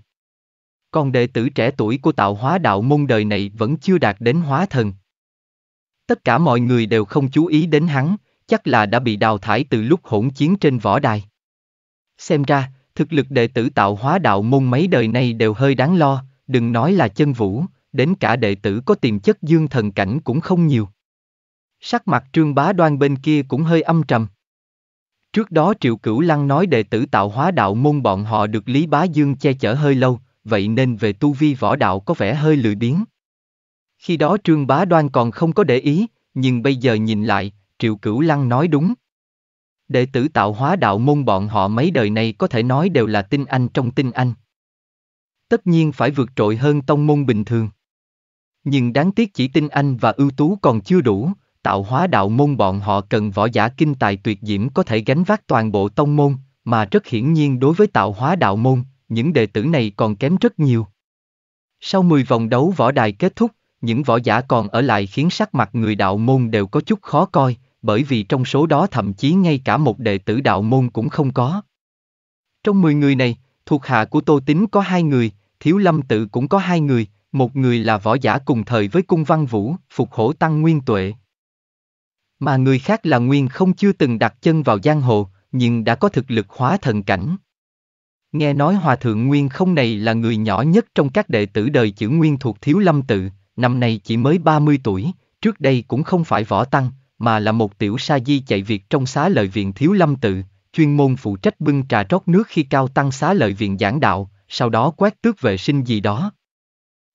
còn đệ tử trẻ tuổi của tạo hóa đạo môn đời này vẫn chưa đạt đến hóa thần. Tất cả mọi người đều không chú ý đến hắn, chắc là đã bị đào thải từ lúc hỗn chiến trên võ đài. Xem ra, thực lực đệ tử tạo hóa đạo môn mấy đời này đều hơi đáng lo, đừng nói là chân vũ, đến cả đệ tử có tiềm chất dương thần cảnh cũng không nhiều. Sắc mặt trương bá đoan bên kia cũng hơi âm trầm. Trước đó Triệu Cửu Lăng nói đệ tử tạo hóa đạo môn bọn họ được Lý Bá Dương che chở hơi lâu, vậy nên về tu vi võ đạo có vẻ hơi lười biếng. Khi đó Trương Bá Đoan còn không có để ý, nhưng bây giờ nhìn lại, Triệu Cửu Lăng nói đúng. Đệ tử tạo hóa đạo môn bọn họ mấy đời này có thể nói đều là tinh anh trong tinh anh. Tất nhiên phải vượt trội hơn tông môn bình thường. Nhưng đáng tiếc chỉ tinh anh và ưu tú còn chưa đủ, tạo hóa đạo môn bọn họ cần võ giả kinh tài tuyệt diễm có thể gánh vác toàn bộ tông môn, mà rất hiển nhiên đối với tạo hóa đạo môn, những đệ tử này còn kém rất nhiều. Sau 10 vòng đấu võ đài kết thúc, những võ giả còn ở lại khiến sắc mặt người đạo môn đều có chút khó coi, bởi vì trong số đó thậm chí ngay cả một đệ tử đạo môn cũng không có. Trong 10 người này, thuộc hạ của Tô tính có hai người, Thiếu Lâm Tự cũng có hai người, một người là võ giả cùng thời với cung văn vũ, phục hổ tăng nguyên tuệ. Mà người khác là nguyên không chưa từng đặt chân vào giang hồ, nhưng đã có thực lực hóa thần cảnh. Nghe nói Hòa Thượng Nguyên không này là người nhỏ nhất trong các đệ tử đời chữ Nguyên thuộc Thiếu Lâm Tự, năm nay chỉ mới 30 tuổi, trước đây cũng không phải võ tăng, mà là một tiểu sa di chạy việc trong xá lợi viện Thiếu Lâm Tự, chuyên môn phụ trách bưng trà rót nước khi cao tăng xá lợi viện giảng đạo, sau đó quét tước vệ sinh gì đó.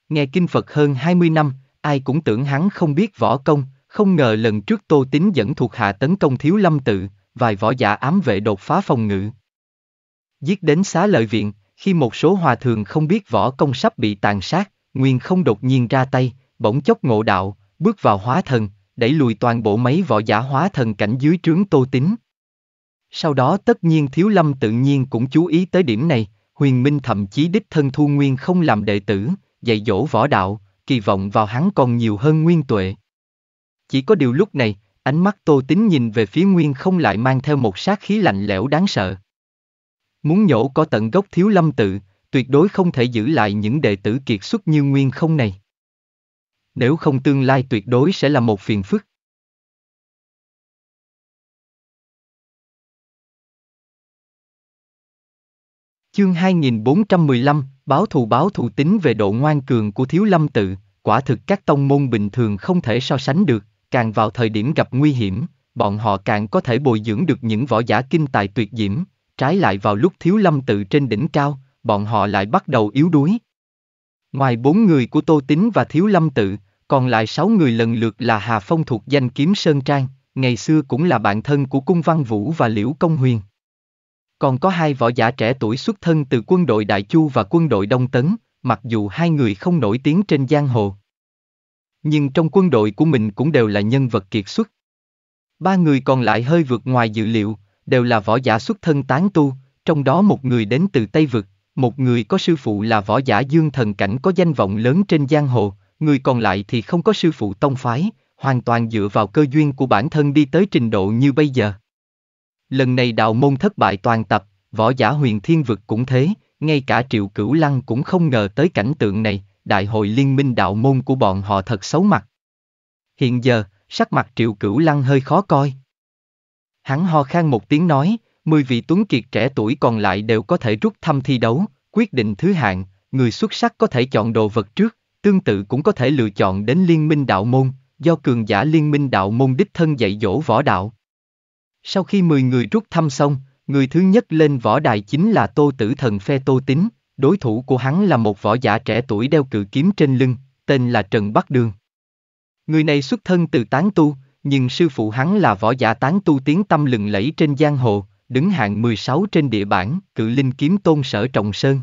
Nghe kinh Phật hơn 20 năm, ai cũng tưởng hắn không biết võ công, không ngờ lần trước Tô Tín dẫn thuộc hạ tấn công Thiếu Lâm Tự, vài võ giả ám vệ đột phá phòng ngự, Giết đến xá lợi viện, khi một số hòa thượng không biết võ công sắp bị tàn sát, Nguyên không đột nhiên ra tay, bỗng chốc ngộ đạo, bước vào hóa thần, đẩy lùi toàn bộ mấy võ giả hóa thần cảnh dưới trướng tô tính. Sau đó tất nhiên Thiếu Lâm tự nhiên cũng chú ý tới điểm này, huyền minh thậm chí đích thân thu Nguyên không làm đệ tử, dạy dỗ võ đạo, kỳ vọng vào hắn còn nhiều hơn Nguyên tuệ. Chỉ có điều lúc này, ánh mắt tô tính nhìn về phía Nguyên không lại mang theo một sát khí lạnh lẽo đáng sợ. Muốn nhổ có tận gốc thiếu lâm tự, tuyệt đối không thể giữ lại những đệ tử kiệt xuất như nguyên không này. Nếu không tương lai tuyệt đối sẽ là một phiền phức. Chương 2415, báo thù báo thù tính về độ ngoan cường của thiếu lâm tự, quả thực các tông môn bình thường không thể so sánh được, càng vào thời điểm gặp nguy hiểm, bọn họ càng có thể bồi dưỡng được những võ giả kinh tài tuyệt diễm, Trái lại vào lúc thiếu lâm tự trên đỉnh cao, bọn họ lại bắt đầu yếu đuối. Ngoài bốn người của Tô tính và Thiếu Lâm Tự, còn lại sáu người lần lượt là Hà Phong thuộc danh Kiếm Sơn Trang, ngày xưa cũng là bạn thân của Cung Văn Vũ và Liễu Công Huyền. Còn có hai võ giả trẻ tuổi xuất thân từ quân đội Đại Chu và quân đội Đông Tấn, mặc dù hai người không nổi tiếng trên giang hồ. Nhưng trong quân đội của mình cũng đều là nhân vật kiệt xuất. Ba người còn lại hơi vượt ngoài dự liệu, đều là võ giả xuất thân tán tu, trong đó một người đến từ Tây Vực, một người có sư phụ là võ giả dương thần cảnh có danh vọng lớn trên giang hồ, người còn lại thì không có sư phụ tông phái, hoàn toàn dựa vào cơ duyên của bản thân đi tới trình độ như bây giờ. Lần này đạo môn thất bại toàn tập, võ giả huyền thiên vực cũng thế, ngay cả triệu cửu lăng cũng không ngờ tới cảnh tượng này, đại hội liên minh đạo môn của bọn họ thật xấu mặt. Hiện giờ, sắc mặt triệu cửu lăng hơi khó coi, Hắn ho khan một tiếng nói, mười vị tuấn kiệt trẻ tuổi còn lại đều có thể rút thăm thi đấu, quyết định thứ hạng, người xuất sắc có thể chọn đồ vật trước, tương tự cũng có thể lựa chọn đến liên minh đạo môn, do cường giả liên minh đạo môn đích thân dạy dỗ võ đạo. Sau khi mười người rút thăm xong, người thứ nhất lên võ đài chính là Tô Tử Thần phe Tô Tính. đối thủ của hắn là một võ giả trẻ tuổi đeo cự kiếm trên lưng, tên là Trần Bắc Đường. Người này xuất thân từ tán tu, nhưng sư phụ hắn là võ giả tán tu tiếng tâm lừng lẫy trên giang hồ, đứng hạng 16 trên địa bản cự linh kiếm tôn sở trọng sơn.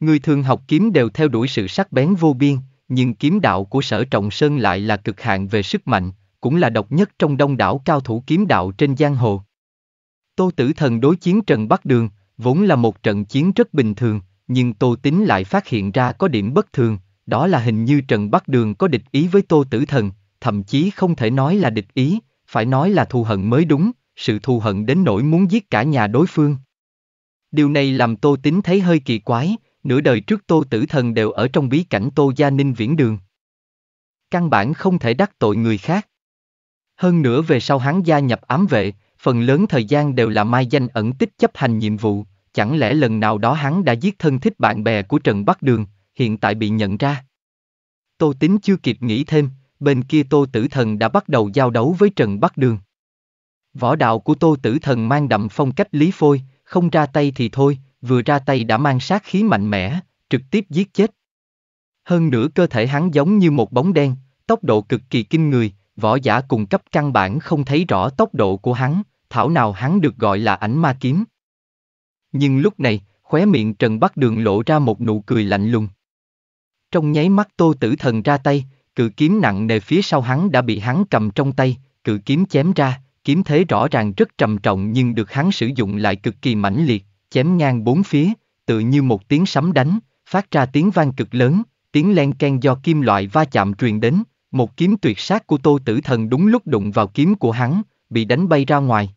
Người thường học kiếm đều theo đuổi sự sắc bén vô biên, nhưng kiếm đạo của sở trọng sơn lại là cực hạn về sức mạnh, cũng là độc nhất trong đông đảo cao thủ kiếm đạo trên giang hồ. Tô Tử Thần đối chiến Trần Bắc Đường, vốn là một trận chiến rất bình thường, nhưng Tô Tính lại phát hiện ra có điểm bất thường, đó là hình như Trần Bắc Đường có địch ý với Tô Tử Thần, thậm chí không thể nói là địch ý, phải nói là thù hận mới đúng, sự thù hận đến nỗi muốn giết cả nhà đối phương. Điều này làm Tô tính thấy hơi kỳ quái, nửa đời trước Tô Tử Thần đều ở trong bí cảnh Tô Gia Ninh Viễn Đường. Căn bản không thể đắc tội người khác. Hơn nữa về sau hắn gia nhập ám vệ, phần lớn thời gian đều là mai danh ẩn tích chấp hành nhiệm vụ, chẳng lẽ lần nào đó hắn đã giết thân thích bạn bè của Trần Bắc Đường, hiện tại bị nhận ra. Tô tính chưa kịp nghĩ thêm, bên kia Tô Tử Thần đã bắt đầu giao đấu với Trần Bắc Đường. Võ đạo của Tô Tử Thần mang đậm phong cách Lý Phôi, không ra tay thì thôi, vừa ra tay đã mang sát khí mạnh mẽ, trực tiếp giết chết. Hơn nữa cơ thể hắn giống như một bóng đen, tốc độ cực kỳ kinh người, võ giả cùng cấp căn bản không thấy rõ tốc độ của hắn, thảo nào hắn được gọi là ảnh ma kiếm. Nhưng lúc này, khóe miệng Trần Bắc Đường lộ ra một nụ cười lạnh lùng. Trong nháy mắt Tô Tử Thần ra tay, Cự kiếm nặng nề phía sau hắn đã bị hắn cầm trong tay, cự kiếm chém ra, kiếm thế rõ ràng rất trầm trọng nhưng được hắn sử dụng lại cực kỳ mãnh liệt, chém ngang bốn phía, tự như một tiếng sấm đánh, phát ra tiếng vang cực lớn, tiếng len ken do kim loại va chạm truyền đến, một kiếm tuyệt sát của Tô Tử Thần đúng lúc đụng vào kiếm của hắn, bị đánh bay ra ngoài.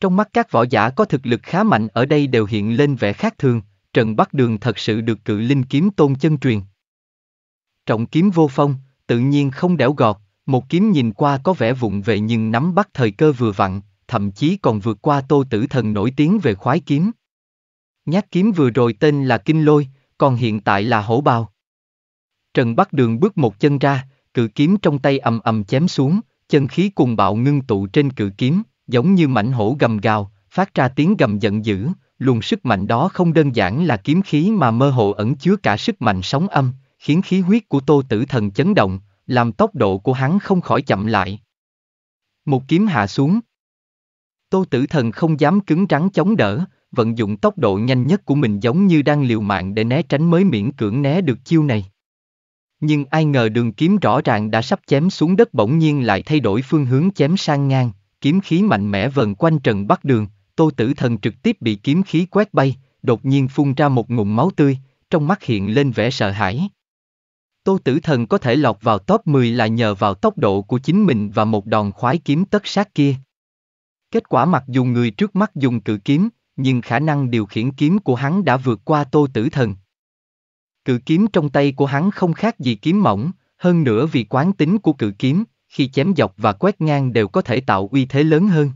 Trong mắt các võ giả có thực lực khá mạnh ở đây đều hiện lên vẻ khác thường, Trần Bắc Đường thật sự được cự linh kiếm tôn chân truyền. Trọng kiếm vô phong, tự nhiên không đẻo gọt, một kiếm nhìn qua có vẻ vụng về nhưng nắm bắt thời cơ vừa vặn, thậm chí còn vượt qua tô tử thần nổi tiếng về khoái kiếm. Nhát kiếm vừa rồi tên là Kinh Lôi, còn hiện tại là Hổ Bào. Trần Bắc Đường bước một chân ra, cự kiếm trong tay ầm ầm chém xuống, chân khí cùng bạo ngưng tụ trên cự kiếm, giống như mảnh hổ gầm gào, phát ra tiếng gầm giận dữ, luồng sức mạnh đó không đơn giản là kiếm khí mà mơ hồ ẩn chứa cả sức mạnh sóng âm, khiến khí huyết của Tô Tử Thần chấn động, làm tốc độ của hắn không khỏi chậm lại. Một kiếm hạ xuống. Tô Tử Thần không dám cứng rắn chống đỡ, vận dụng tốc độ nhanh nhất của mình giống như đang liều mạng để né tránh mới miễn cưỡng né được chiêu này. Nhưng ai ngờ đường kiếm rõ ràng đã sắp chém xuống đất bỗng nhiên lại thay đổi phương hướng chém sang ngang, kiếm khí mạnh mẽ vần quanh Trần bắt Đường, Tô Tử Thần trực tiếp bị kiếm khí quét bay, đột nhiên phun ra một ngụm máu tươi, trong mắt hiện lên vẻ sợ hãi. Tô Tử Thần có thể lọt vào top 10 là nhờ vào tốc độ của chính mình và một đòn khoái kiếm tất sát kia. Kết quả mặc dù người trước mắt dùng cự kiếm, nhưng khả năng điều khiển kiếm của hắn đã vượt qua Tô Tử Thần. Cự kiếm trong tay của hắn không khác gì kiếm mỏng, hơn nữa vì quán tính của cự kiếm, khi chém dọc và quét ngang đều có thể tạo uy thế lớn hơn.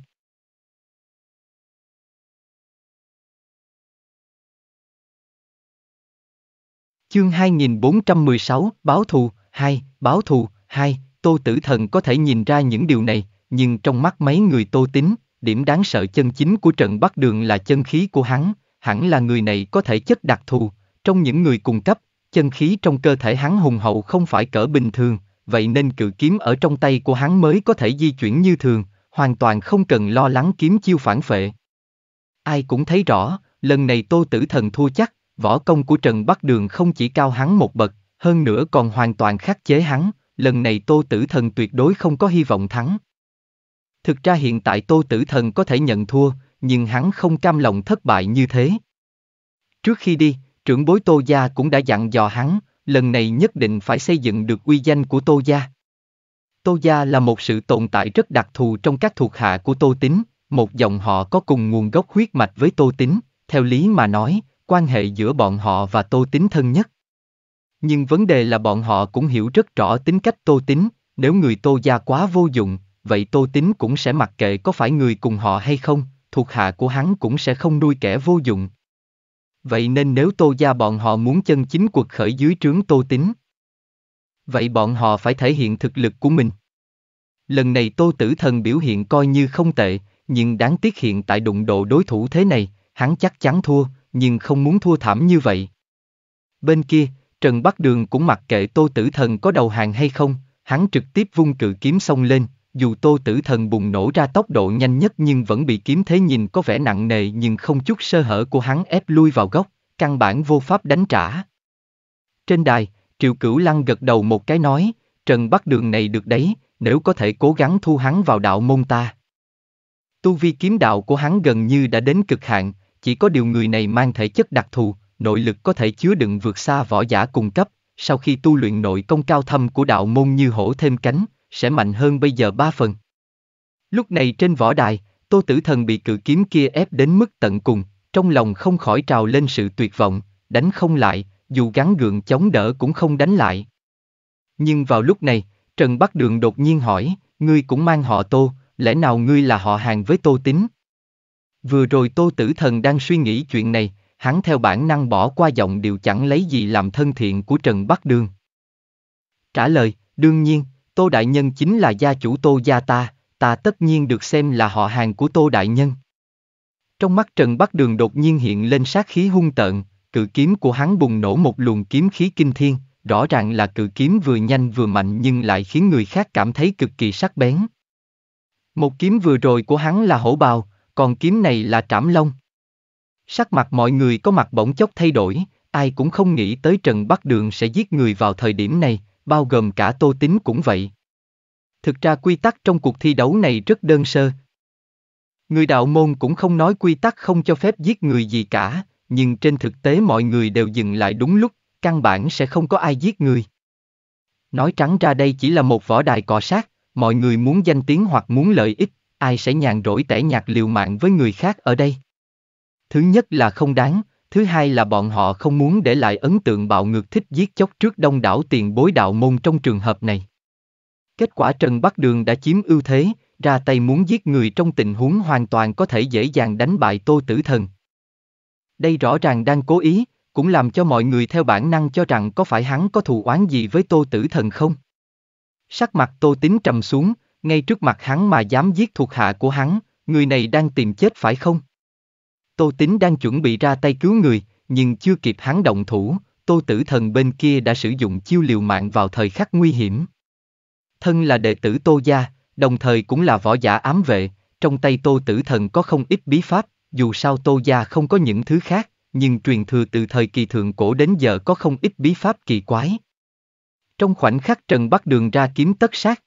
Chương 2416, Báo thù, 2, Báo thù, 2, Tô Tử Thần có thể nhìn ra những điều này, nhưng trong mắt mấy người Tô Tính, điểm đáng sợ chân chính của trận bắt Đường là chân khí của hắn, hẳn là người này có thể chất đặc thù, trong những người cùng cấp, chân khí trong cơ thể hắn hùng hậu không phải cỡ bình thường, vậy nên cự kiếm ở trong tay của hắn mới có thể di chuyển như thường, hoàn toàn không cần lo lắng kiếm chiêu phản phệ. Ai cũng thấy rõ, lần này Tô Tử Thần thua chắc, Võ công của Trần Bắc Đường không chỉ cao hắn một bậc, hơn nữa còn hoàn toàn khắc chế hắn, lần này Tô Tử Thần tuyệt đối không có hy vọng thắng. Thực ra hiện tại Tô Tử Thần có thể nhận thua, nhưng hắn không cam lòng thất bại như thế. Trước khi đi, trưởng bối Tô Gia cũng đã dặn dò hắn, lần này nhất định phải xây dựng được uy danh của Tô Gia. Tô Gia là một sự tồn tại rất đặc thù trong các thuộc hạ của Tô Tín, một dòng họ có cùng nguồn gốc huyết mạch với Tô Tín, theo lý mà nói, quan hệ giữa bọn họ và tô tính thân nhất. Nhưng vấn đề là bọn họ cũng hiểu rất rõ tính cách tô tính, nếu người tô gia quá vô dụng, vậy tô tính cũng sẽ mặc kệ có phải người cùng họ hay không, thuộc hạ của hắn cũng sẽ không nuôi kẻ vô dụng. Vậy nên nếu tô gia bọn họ muốn chân chính cuộc khởi dưới trướng tô tính, vậy bọn họ phải thể hiện thực lực của mình. Lần này tô tử thần biểu hiện coi như không tệ, nhưng đáng tiếc hiện tại đụng độ đối thủ thế này, hắn chắc chắn thua, nhưng không muốn thua thảm như vậy. Bên kia, Trần Bắc Đường cũng mặc kệ Tô Tử Thần có đầu hàng hay không, hắn trực tiếp vung cự kiếm xông lên, dù Tô Tử Thần bùng nổ ra tốc độ nhanh nhất nhưng vẫn bị kiếm thế nhìn có vẻ nặng nề nhưng không chút sơ hở của hắn ép lui vào góc, căn bản vô pháp đánh trả. Trên đài, Triệu Cửu Lăng gật đầu một cái nói, Trần Bắc Đường này được đấy, nếu có thể cố gắng thu hắn vào đạo môn ta. Tu vi kiếm đạo của hắn gần như đã đến cực hạn, chỉ có điều người này mang thể chất đặc thù, nội lực có thể chứa đựng vượt xa võ giả cung cấp, sau khi tu luyện nội công cao thâm của đạo môn như hổ thêm cánh, sẽ mạnh hơn bây giờ ba phần. Lúc này trên võ đài, Tô Tử Thần bị cự kiếm kia ép đến mức tận cùng, trong lòng không khỏi trào lên sự tuyệt vọng, đánh không lại, dù gắn gượng chống đỡ cũng không đánh lại. Nhưng vào lúc này, Trần Bắc Đường đột nhiên hỏi, ngươi cũng mang họ Tô, lẽ nào ngươi là họ hàng với Tô tính? Vừa rồi Tô Tử Thần đang suy nghĩ chuyện này, hắn theo bản năng bỏ qua giọng điều chẳng lấy gì làm thân thiện của Trần Bắc Đường. Trả lời, đương nhiên, Tô Đại Nhân chính là gia chủ Tô gia ta, ta tất nhiên được xem là họ hàng của Tô Đại Nhân. Trong mắt Trần Bắc Đường đột nhiên hiện lên sát khí hung tợn, cự kiếm của hắn bùng nổ một luồng kiếm khí kinh thiên, rõ ràng là cự kiếm vừa nhanh vừa mạnh nhưng lại khiến người khác cảm thấy cực kỳ sắc bén. Một kiếm vừa rồi của hắn là hổ bào, còn kiếm này là trảm long. Sắc mặt mọi người có mặt bỗng chốc thay đổi, ai cũng không nghĩ tới Trần Bắc Đường sẽ giết người vào thời điểm này, bao gồm cả Tô tính cũng vậy. Thực ra quy tắc trong cuộc thi đấu này rất đơn sơ. Người đạo môn cũng không nói quy tắc không cho phép giết người gì cả, nhưng trên thực tế mọi người đều dừng lại đúng lúc, căn bản sẽ không có ai giết người. Nói trắng ra đây chỉ là một võ đài cọ sát, mọi người muốn danh tiếng hoặc muốn lợi ích ai sẽ nhàn rỗi tẻ nhạt liều mạng với người khác ở đây. Thứ nhất là không đáng, thứ hai là bọn họ không muốn để lại ấn tượng bạo ngược thích giết chóc trước đông đảo tiền bối đạo môn trong trường hợp này. Kết quả Trần Bắc Đường đã chiếm ưu thế, ra tay muốn giết người trong tình huống hoàn toàn có thể dễ dàng đánh bại Tô Tử Thần. Đây rõ ràng đang cố ý, cũng làm cho mọi người theo bản năng cho rằng có phải hắn có thù oán gì với Tô Tử Thần không. Sắc mặt Tô Tính trầm xuống, ngay trước mặt hắn mà dám giết thuộc hạ của hắn, người này đang tìm chết phải không? Tô Tín đang chuẩn bị ra tay cứu người, nhưng chưa kịp hắn động thủ, Tô Tử Thần bên kia đã sử dụng chiêu liều mạng vào thời khắc nguy hiểm. Thân là đệ tử Tô Gia, đồng thời cũng là võ giả ám vệ, trong tay Tô Tử Thần có không ít bí pháp, dù sao Tô Gia không có những thứ khác, nhưng truyền thừa từ thời kỳ thượng cổ đến giờ có không ít bí pháp kỳ quái. Trong khoảnh khắc Trần Bắc Đường ra kiếm tất sát,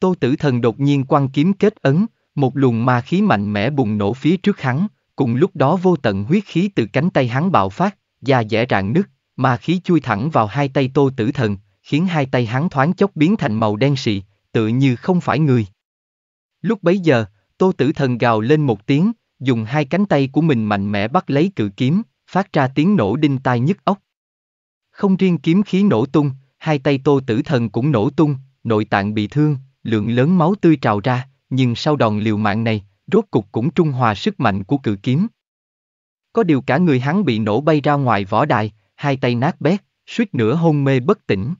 Tô tử thần đột nhiên quăng kiếm kết ấn, một luồng ma khí mạnh mẽ bùng nổ phía trước hắn, cùng lúc đó vô tận huyết khí từ cánh tay hắn bạo phát, da dẻ rạn nứt, ma khí chui thẳng vào hai tay tô tử thần, khiến hai tay hắn thoáng chốc biến thành màu đen sì, tự như không phải người. Lúc bấy giờ, tô tử thần gào lên một tiếng, dùng hai cánh tay của mình mạnh mẽ bắt lấy cự kiếm, phát ra tiếng nổ đinh tai nhức óc. Không riêng kiếm khí nổ tung, hai tay tô tử thần cũng nổ tung, nội tạng bị thương, lượng lớn máu tươi trào ra, nhưng sau đòn liều mạng này, rốt cục cũng trung hòa sức mạnh của cự kiếm. Có điều cả người hắn bị nổ bay ra ngoài võ đài, hai tay nát bét, suýt nữa hôn mê bất tỉnh.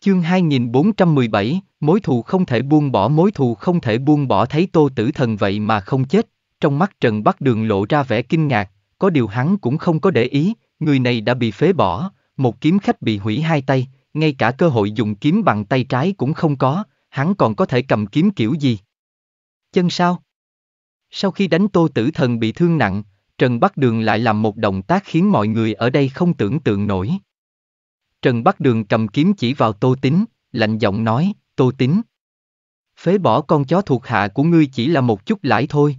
Chương 2417, mối thù không thể buông bỏ Mối thù không thể buông bỏ thấy tô tử thần vậy mà không chết, trong mắt Trần Bắc Đường lộ ra vẻ kinh ngạc, có điều hắn cũng không có để ý, người này đã bị phế bỏ, một kiếm khách bị hủy hai tay, ngay cả cơ hội dùng kiếm bằng tay trái cũng không có, hắn còn có thể cầm kiếm kiểu gì? Chân sao? Sau khi đánh tô tử thần bị thương nặng, Trần Bắc Đường lại làm một động tác khiến mọi người ở đây không tưởng tượng nổi. Trần Bắc Đường cầm kiếm chỉ vào tô tính, lạnh giọng nói, tô tính. Phế bỏ con chó thuộc hạ của ngươi chỉ là một chút lãi thôi.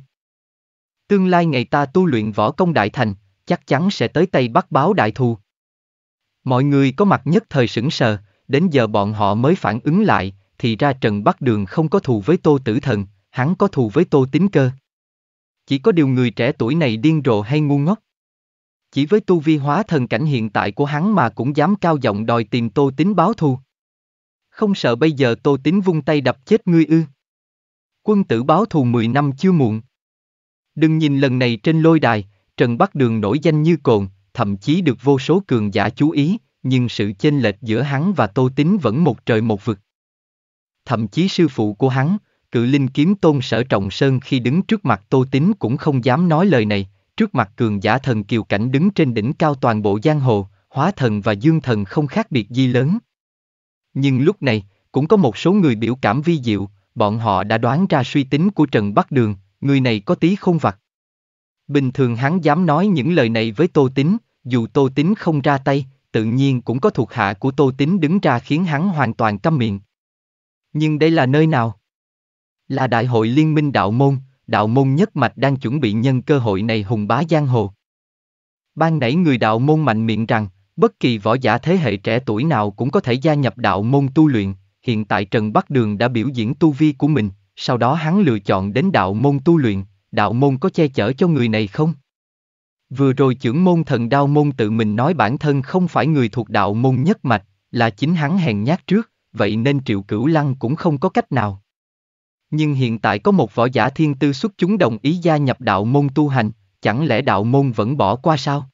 Tương lai ngày ta tu luyện võ công đại thành, chắc chắn sẽ tới tay bắt báo đại thù. Mọi người có mặt nhất thời sững sờ, đến giờ bọn họ mới phản ứng lại, thì ra Trần Bắc Đường không có thù với Tô Tử Thần, hắn có thù với Tô Tính Cơ. Chỉ có điều người trẻ tuổi này điên rồ hay ngu ngốc. Chỉ với tu vi hóa thần cảnh hiện tại của hắn mà cũng dám cao giọng đòi tìm Tô Tính báo thù. Không sợ bây giờ Tô Tính vung tay đập chết ngươi ư. Quân tử báo thù 10 năm chưa muộn. Đừng nhìn lần này trên lôi đài, Trần Bắc Đường nổi danh như cồn, thậm chí được vô số cường giả chú ý, nhưng sự chênh lệch giữa hắn và Tô Tín vẫn một trời một vực. Thậm chí sư phụ của hắn, cự linh kiếm tôn sở trọng sơn khi đứng trước mặt Tô Tín cũng không dám nói lời này, trước mặt cường giả thần kiều cảnh đứng trên đỉnh cao toàn bộ giang hồ, hóa thần và dương thần không khác biệt gì lớn. Nhưng lúc này, cũng có một số người biểu cảm vi diệu, bọn họ đã đoán ra suy tính của Trần Bắc Đường, người này có tí không vặt. Bình thường hắn dám nói những lời này với Tô Tín, dù Tô Tín không ra tay, tự nhiên cũng có thuộc hạ của Tô Tín đứng ra khiến hắn hoàn toàn câm miệng. Nhưng đây là nơi nào? Là Đại hội Liên minh Đạo Môn, Đạo Môn Nhất Mạch đang chuẩn bị nhân cơ hội này hùng bá giang hồ. Ban nãy người Đạo Môn mạnh miệng rằng, bất kỳ võ giả thế hệ trẻ tuổi nào cũng có thể gia nhập Đạo Môn tu luyện, hiện tại Trần Bắc Đường đã biểu diễn tu vi của mình, sau đó hắn lựa chọn đến Đạo Môn tu luyện, đạo môn có che chở cho người này không? Vừa rồi trưởng môn thần đao môn tự mình nói bản thân không phải người thuộc đạo môn nhất mạch, là chính hắn hèn nhát trước, vậy nên triệu cửu lăng cũng không có cách nào. Nhưng hiện tại có một võ giả thiên tư xuất chúng đồng ý gia nhập đạo môn tu hành, chẳng lẽ đạo môn vẫn bỏ qua sao?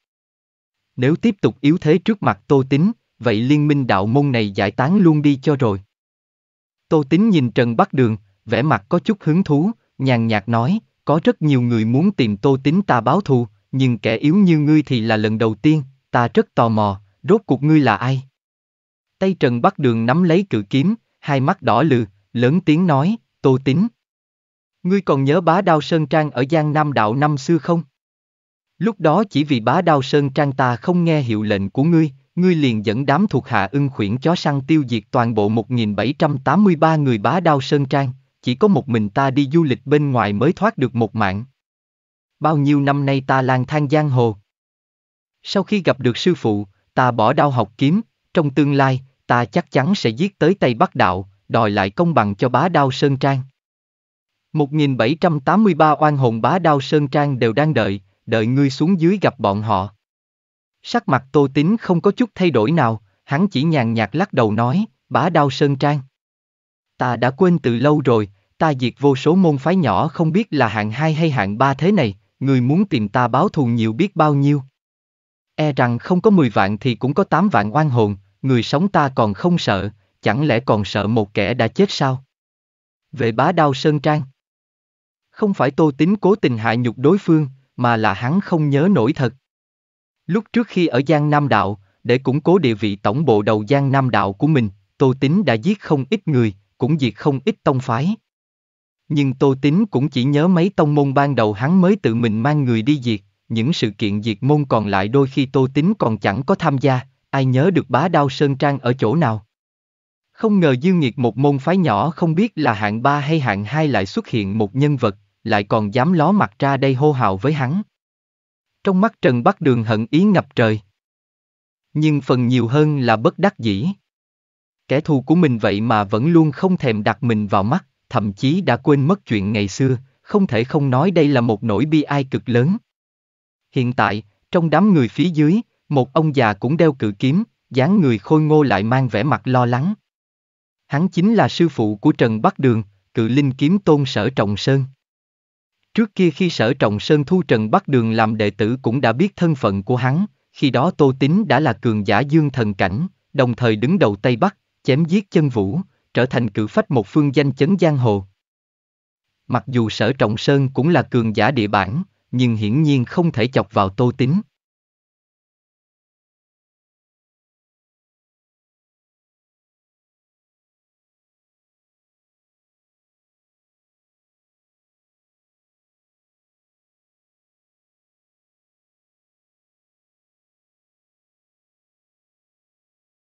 Nếu tiếp tục yếu thế trước mặt tô tính, vậy liên minh đạo môn này giải tán luôn đi cho rồi. Tô tính nhìn Trần Bắc Đường, vẻ mặt có chút hứng thú, nhàn nhạt nói, có rất nhiều người muốn tìm tô tính ta báo thù, nhưng kẻ yếu như ngươi thì là lần đầu tiên, ta rất tò mò, rốt cuộc ngươi là ai? Tay Trần Bắc Đường nắm lấy cự kiếm, hai mắt đỏ lừ, lớn tiếng nói, tô tính. Ngươi còn nhớ bá đao Sơn Trang ở Giang Nam Đạo năm xưa không? Lúc đó chỉ vì bá đao Sơn Trang ta không nghe hiệu lệnh của ngươi, ngươi liền dẫn đám thuộc hạ ưng khuyển chó săn tiêu diệt toàn bộ 1783 người bá đao Sơn Trang, chỉ có một mình ta đi du lịch bên ngoài mới thoát được một mạng. Bao nhiêu năm nay ta lang thang giang hồ. Sau khi gặp được sư phụ, ta bỏ đau học kiếm, trong tương lai, ta chắc chắn sẽ giết tới Tây Bắc Đạo, đòi lại công bằng cho bá đao Sơn Trang. 1783 oan hồn bá đao Sơn Trang đều đang đợi, đợi ngươi xuống dưới gặp bọn họ. Sắc mặt Tô Tín không có chút thay đổi nào, hắn chỉ nhàn nhạt lắc đầu nói, bá đao Sơn Trang. Ta đã quên từ lâu rồi, ta diệt vô số môn phái nhỏ không biết là hạng hai hay hạng ba thế này, người muốn tìm ta báo thù nhiều biết bao nhiêu. E rằng không có 10 vạn thì cũng có 8 vạn oan hồn, người sống ta còn không sợ, chẳng lẽ còn sợ một kẻ đã chết sao? Vệ bá đao Sơn Trang Không phải tô tính cố tình hạ nhục đối phương, mà là hắn không nhớ nổi thật. Lúc trước khi ở Giang Nam Đạo, để củng cố địa vị tổng bộ đầu Giang Nam Đạo của mình, Tô Tính đã giết không ít người, cũng diệt không ít tông phái. Nhưng Tô Tín cũng chỉ nhớ mấy tông môn ban đầu hắn mới tự mình mang người đi diệt, những sự kiện diệt môn còn lại đôi khi Tô Tín còn chẳng có tham gia, ai nhớ được bá đao Sơn Trang ở chỗ nào. Không ngờ dư nghiệt một môn phái nhỏ không biết là hạng ba hay hạng hai lại xuất hiện một nhân vật, lại còn dám ló mặt ra đây hô hào với hắn. Trong mắt Trần Bắc Đường hận ý ngập trời. Nhưng phần nhiều hơn là bất đắc dĩ. Kẻ thù của mình vậy mà vẫn luôn không thèm đặt mình vào mắt, thậm chí đã quên mất chuyện ngày xưa, không thể không nói đây là một nỗi bi ai cực lớn. Hiện tại, trong đám người phía dưới, một ông già cũng đeo cự kiếm, dáng người khôi ngô lại mang vẻ mặt lo lắng. Hắn chính là sư phụ của Trần Bắc Đường, cự linh kiếm tôn sở Trọng Sơn. Trước kia khi sở Trọng Sơn thu Trần Bắc Đường làm đệ tử cũng đã biết thân phận của hắn, khi đó Tô Tín đã là cường giả dương thần cảnh, đồng thời đứng đầu Tây Bắc, chém giết chân vũ, trở thành cử phách một phương danh chấn giang hồ. Mặc dù sở trọng sơn cũng là cường giả địa bản, nhưng hiển nhiên không thể chọc vào tô tính.